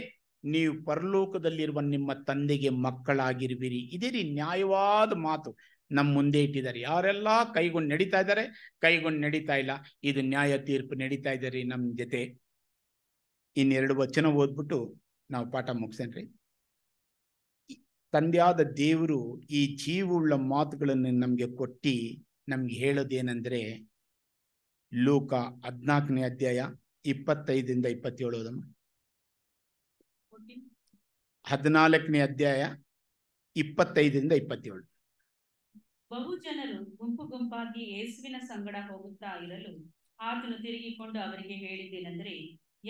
ನೀವು ಪರಲೋಕದಲ್ಲಿರುವ ನಿಮ್ಮ ತಂದೆಗೆ ಮಕ್ಕಳಾಗಿರುವಿರಿ ಇದೇ ರೀ ನ್ಯಾಯವಾದ ಮಾತು ನಮ್ಮ ಮುಂದೆ ಇಟ್ಟಿದ್ದಾರೆ ಯಾರೆಲ್ಲ ಕೈಗೊಂಡು ನಡೀತಾ ಇದ್ದಾರೆ ಕೈಗೊಂಡು ನಡೀತಾ ಇಲ್ಲ ಇದು ನ್ಯಾಯ ತೀರ್ಪು ನಡೀತಾ ಇದ್ದಾರೆ ನಮ್ಮ ಜೊತೆ ಇನ್ನೆರಡು ವಚನ ಓದ್ಬಿಟ್ಟು ನಾವು ಪಾಠ ಮುಗಿಸೇನ್ರಿ ತಂದೆಯಾದ ದೇವರು ಈ ಜೀವುಳ್ಳ ಮಾತುಗಳನ್ನು ನಮಗೆ ಕೊಟ್ಟು ನಮ್ಗೆ ಹೇಳೋದೇನೆಂದರೆ ಲೋಕ ಹದಿನಾಲ್ಕನೇ ಅಧ್ಯಾಯ ಇಪ್ಪತ್ತೈದರಿಂದ ಅದಮ್ಮ ಹದಿನಾಲ್ಕನೇ ಅಧ್ಯಾಯ ಇಪ್ಪತ್ತೈದರಿಂದ ಇಪ್ಪತ್ತೇಳು ಬಹು ಜನರು ಗುಂಪು ಗುಂಪಾಗಿ ಯೇಸುವಿನ ಸಂಗಡ ಹೋಗುತ್ತಾ ಇರಲು ಆತನು ತಿರುಗಿಕೊಂಡು ಅವರಿಗೆ ಹೇಳಿದ್ದೇನೆಂದರೆ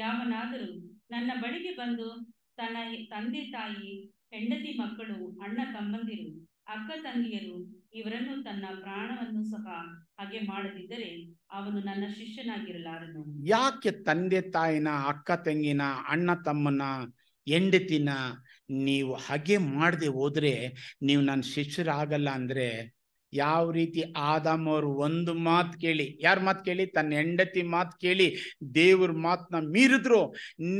ಯಾವನಾದರೂ ನನ್ನ ಬಳಿಗೆ ಬಂದು ತನ್ನ ತಂದೆ ತಾಯಿ ಹೆಂಡತಿ ಮಕ್ಕಳು ಅಣ್ಣ ತಮ್ಮಂದಿರು ಅಕ್ಕ ತಂಗಿಯರು ಇವರನ್ನು ತನ್ನ ಪ್ರಾಣವನ್ನು ಸಹ ಹಾಗೆ ಮಾಡದಿದ್ದರೆ ಅವನು ನನ್ನ ಶಿಷ್ಯನಾಗಿರಲಾರನು ಯಾಕೆ ತಂದೆ ತಾಯಿನ ಅಕ್ಕ ತಂಗಿನ ಅಣ್ಣ ತಮ್ಮನ ಹೆಂಡತಿನ ನೀವು ಹಾಗೆ ಮಾಡದೆ ಹೋದ್ರೆ ನೀವು ನನ್ನ ಶಿಷ್ಯರಾಗಲ್ಲ ಅಂದ್ರೆ ಯಾವ ರೀತಿ ಆದಾಮ್ ಅವರು ಒಂದು ಮಾತು ಕೇಳಿ ಯಾರ ಮಾತು ಕೇಳಿ ತನ್ನ ಹೆಂಡತಿ ಮಾತು ಕೇಳಿ ದೇವ್ರ ಮಾತನ್ನ ಮೀರಿದ್ರು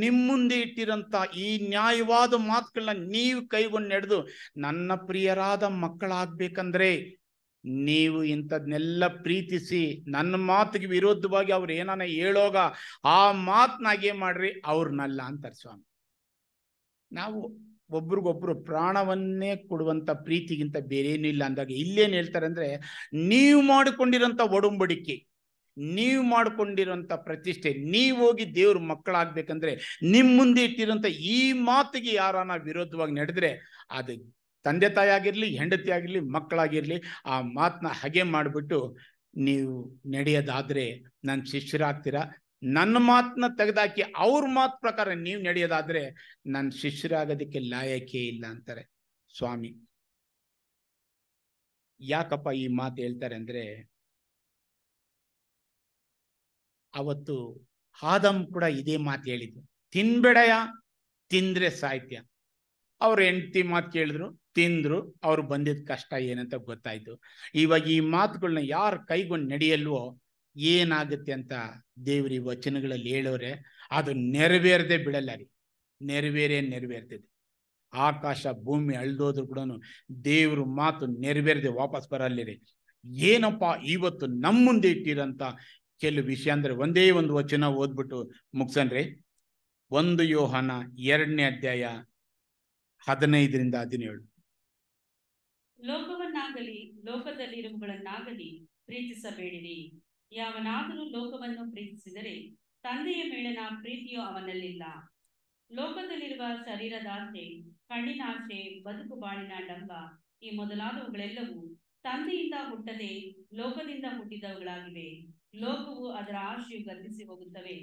ನಿಮ್ಮ ಮುಂದೆ ಇಟ್ಟಿರೋಂಥ ಈ ನ್ಯಾಯವಾದ ಮಾತುಗಳನ್ನ ನೀವು ಕೈಗೊಂಡು ನಡೆದು ನನ್ನ ಪ್ರಿಯರಾದ ಮಕ್ಕಳಾಗಬೇಕಂದ್ರೆ ನೀವು ಇಂಥದ್ನೆಲ್ಲ ಪ್ರೀತಿಸಿ ನನ್ನ ಮಾತಿಗೆ ವಿರೋಧವಾಗಿ ಅವ್ರು ಏನಾನ ಹೇಳೋಗ ಆ ಮಾತನ್ನಾಗೇ ಮಾಡ್ರಿ ಅವ್ರನ್ನಲ್ಲ ಅಂತಾರೆ ಸ್ವಾಮಿ ನಾವು ಒಬ್ರಿಗೊಬ್ರು ಪ್ರಾಣವನ್ನೇ ಕೊಡುವಂಥ ಪ್ರೀತಿಗಿಂತ ಬೇರೇನೂ ಇಲ್ಲ ಅಂದಾಗ ಇಲ್ಲೇನು ಹೇಳ್ತಾರೆ ಅಂದರೆ ನೀವು ಮಾಡಿಕೊಂಡಿರೋಂಥ ಒಡಂಬಡಿಕೆ ನೀವು ಮಾಡಿಕೊಂಡಿರೋಂಥ ಪ್ರತಿಷ್ಠೆ ನೀವು ಹೋಗಿ ದೇವ್ರ ಮಕ್ಕಳಾಗ್ಬೇಕಂದ್ರೆ ನಿಮ್ಮ ಮುಂದೆ ಇಟ್ಟಿರೋಂಥ ಈ ಮಾತಿಗೆ ಯಾರನ್ನ ವಿರೋಧವಾಗಿ ನಡೆದ್ರೆ ಅದು ತಂದೆ ತಾಯಿ ಆಗಿರಲಿ ಹೆಂಡತಿ ಆಗಿರಲಿ ಮಕ್ಕಳಾಗಿರಲಿ ಆ ಮಾತನ್ನ ಹಾಗೆ ಮಾಡಿಬಿಟ್ಟು ನೀವು ನಡೆಯೋದಾದರೆ ನನ್ನ ಶಿಷ್ಯರಾಗ್ತೀರಾ ನನ್ನ ಮಾತನ್ನ ತೆಗೆದಾಕಿ ಅವ್ರ ಮಾತು ಪ್ರಕಾರ ನೀವು ನಡೆಯೋದಾದ್ರೆ ನನ್ನ ಶಿಷ್ಯರಾಗೋದಿಕ್ಕೆ ಲಾಯಕೇ ಇಲ್ಲ ಅಂತಾರೆ ಸ್ವಾಮಿ ಯಾಕಪ್ಪ ಈ ಮಾತು ಹೇಳ್ತಾರೆ ಅಂದ್ರೆ ಅವತ್ತು ಆದಮ್ ಕೂಡ ಇದೇ ಮಾತು ಹೇಳಿದ್ರು ತಿನ್ಬೇಡಯ ತಿಂದ್ರೆ ಸಾಹಿತ್ಯ ಅವ್ರ ಹೆಂಡತಿ ಮಾತು ಕೇಳಿದ್ರು ತಿಂದ್ರು ಅವ್ರು ಬಂದಿದ ಕಷ್ಟ ಏನಂತ ಗೊತ್ತಾಯ್ತು ಇವಾಗ ಈ ಮಾತುಗಳನ್ನ ಯಾರು ಕೈಗೊಂಡು ನಡೆಯಲ್ವೋ ಏನಾಗುತ್ತೆ ಅಂತ ದೇವ್ರಿ ವಚನಗಳಲ್ಲಿ ಹೇಳೋರೆ ಅದು ನೆರವೇರದೆ ಬಿಡಲ್ಲ ರೀ ನೆರವೇರೇ ನೆರವೇರ್ತದೆ ಆಕಾಶ ಭೂಮಿ ಅಳ್ದೋದ್ರು ಕೂಡ ದೇವ್ರ ಮಾತು ನೆರವೇರದೆ ವಾಪಸ್ ರೀ ಏನಪ್ಪ ಇವತ್ತು ನಮ್ಮ ಮುಂದೆ ಇಟ್ಟಿರಂತ ಕೆಲವು ವಿಷಯ ಅಂದ್ರೆ ಒಂದೇ ಒಂದು ವಚನ ಓದ್ಬಿಟ್ಟು ಮುಗ್ಸನ್ರಿ ಒಂದು ಯೋಹನ ಎರಡನೇ ಅಧ್ಯಾಯ ಹದಿನೈದರಿಂದ ಹದಿನೇಳು ಲೋಕವನ್ನಾಗಲಿ ಲೋಕದಲ್ಲಿರುವುಗಳನ್ನಾಗಲಿ ಪ್ರೀತಿಸಬೇಡಿರಿ ಯಾವನಾದರೂ ಲೋಕವನ್ನು ಪ್ರೀತಿಸಿದರೆ ತಂದೆಯ ಮೇಳನ ಪ್ರೀತಿಯು ಅವನಲ್ಲಿಲ್ಲ ಲೋಕದಲ್ಲಿರುವ ಶರೀರದಾಸೆ ಕಣ್ಣಿನಾಶೆ ಬದುಕು ಬಾಳಿನ ಡಂಬ ಈ ಮೊದಲಾದವುಗಳೆಲ್ಲವೂ ತಂದೆಯಿಂದ ಹುಟ್ಟದೆ ಲೋಕದಿಂದ ಹುಟ್ಟಿದವುಗಳಾಗಿವೆ ಲೋಕವು ಅದರ ಆಶೆಯು ಗರ್ಭಿಸಿ ಹೋಗುತ್ತವೆ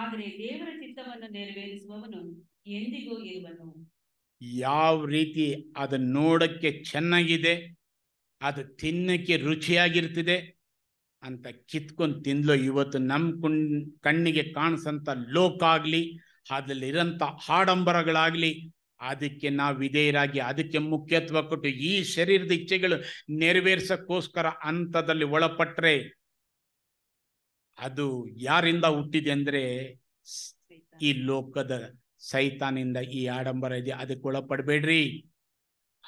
ಆದರೆ ದೇವರ ಚಿತ್ತವನ್ನು ನೆರವೇರಿಸುವವನು ಎಂದಿಗೂ ಇರುವನು ಯಾವ ರೀತಿ ಅದನ್ನು ನೋಡಕ್ಕೆ ಚೆನ್ನಾಗಿದೆ ಅದು ತಿನ್ನಕ್ಕೆ ರುಚಿಯಾಗಿರ್ತಿದೆ ಅಂತ ಕಿತ್ಕೊಂಡು ತಿಂದ್ಲು ಇವತ್ತು ನಮ್ಮ ಕುಣ್ ಕಣ್ಣಿಗೆ ಲೋಕ ಲೋಕಾಗ್ಲಿ ಅದರಲ್ಲಿರೋಂಥ ಹಾಡಂಬರಗಳಾಗ್ಲಿ ಅದಕ್ಕೆ ನಾವು ವಿಧೇಯರಾಗಿ ಅದಕ್ಕೆ ಮುಖ್ಯತ್ವ ಕೊಟ್ಟು ಈ ಶರೀರದ ಇಚ್ಛೆಗಳು ನೆರವೇರ್ಸಕ್ಕೋಸ್ಕರ ಅಂತದಲ್ಲಿ ಒಳಪಟ್ರೆ ಅದು ಯಾರಿಂದ ಹುಟ್ಟಿದೆ ಅಂದರೆ ಈ ಲೋಕದ ಸೈತಾನಿಂದ ಈ ಆಡಂಬರ ಇದೆ ಅದಕ್ಕೆ ಒಳಪಡಬೇಡ್ರಿ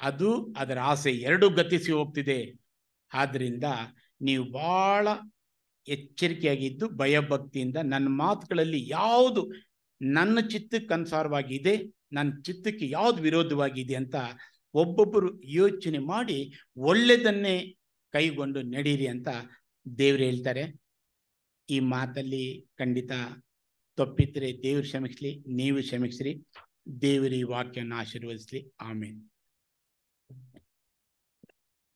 ಅದು ಅದರ ಆಸೆ ಎರಡು ಗತಿಸಿ ಹೋಗ್ತಿದೆ ಆದ್ರಿಂದ ನೀವು ಭಾಳ ಎಚ್ಚರಿಕೆಯಾಗಿದ್ದು ಭಯಭಕ್ತಿಯಿಂದ ನನ್ನ ಮಾತುಗಳಲ್ಲಿ ಯಾವುದು ನನ್ನ ಚಿತ್ತಕ್ಕೆ ಅನುಸಾರವಾಗಿದೆ ನನ್ನ ಚಿತ್ತಕ್ಕೆ ಯಾವುದು ವಿರೋಧವಾಗಿದೆ ಅಂತ ಒಬ್ಬೊಬ್ಬರು ಯೋಚನೆ ಮಾಡಿ ಒಳ್ಳೆಯದನ್ನೇ ಕೈಗೊಂಡು ನಡೀರಿ ಅಂತ ದೇವ್ರು ಹೇಳ್ತಾರೆ ಈ ಮಾತಲ್ಲಿ ಖಂಡಿತ ತಪ್ಪಿದ್ರೆ ದೇವ್ರು ಕ್ಷಮಿಸ್ಲಿ ನೀವು ಕ್ಷಮಿಸ್ರಿ ದೇವರ ಈ ವಾಕ್ಯವನ್ನು ಆಶೀರ್ವದಿಸ್ಲಿ ಆಮೇಲೆ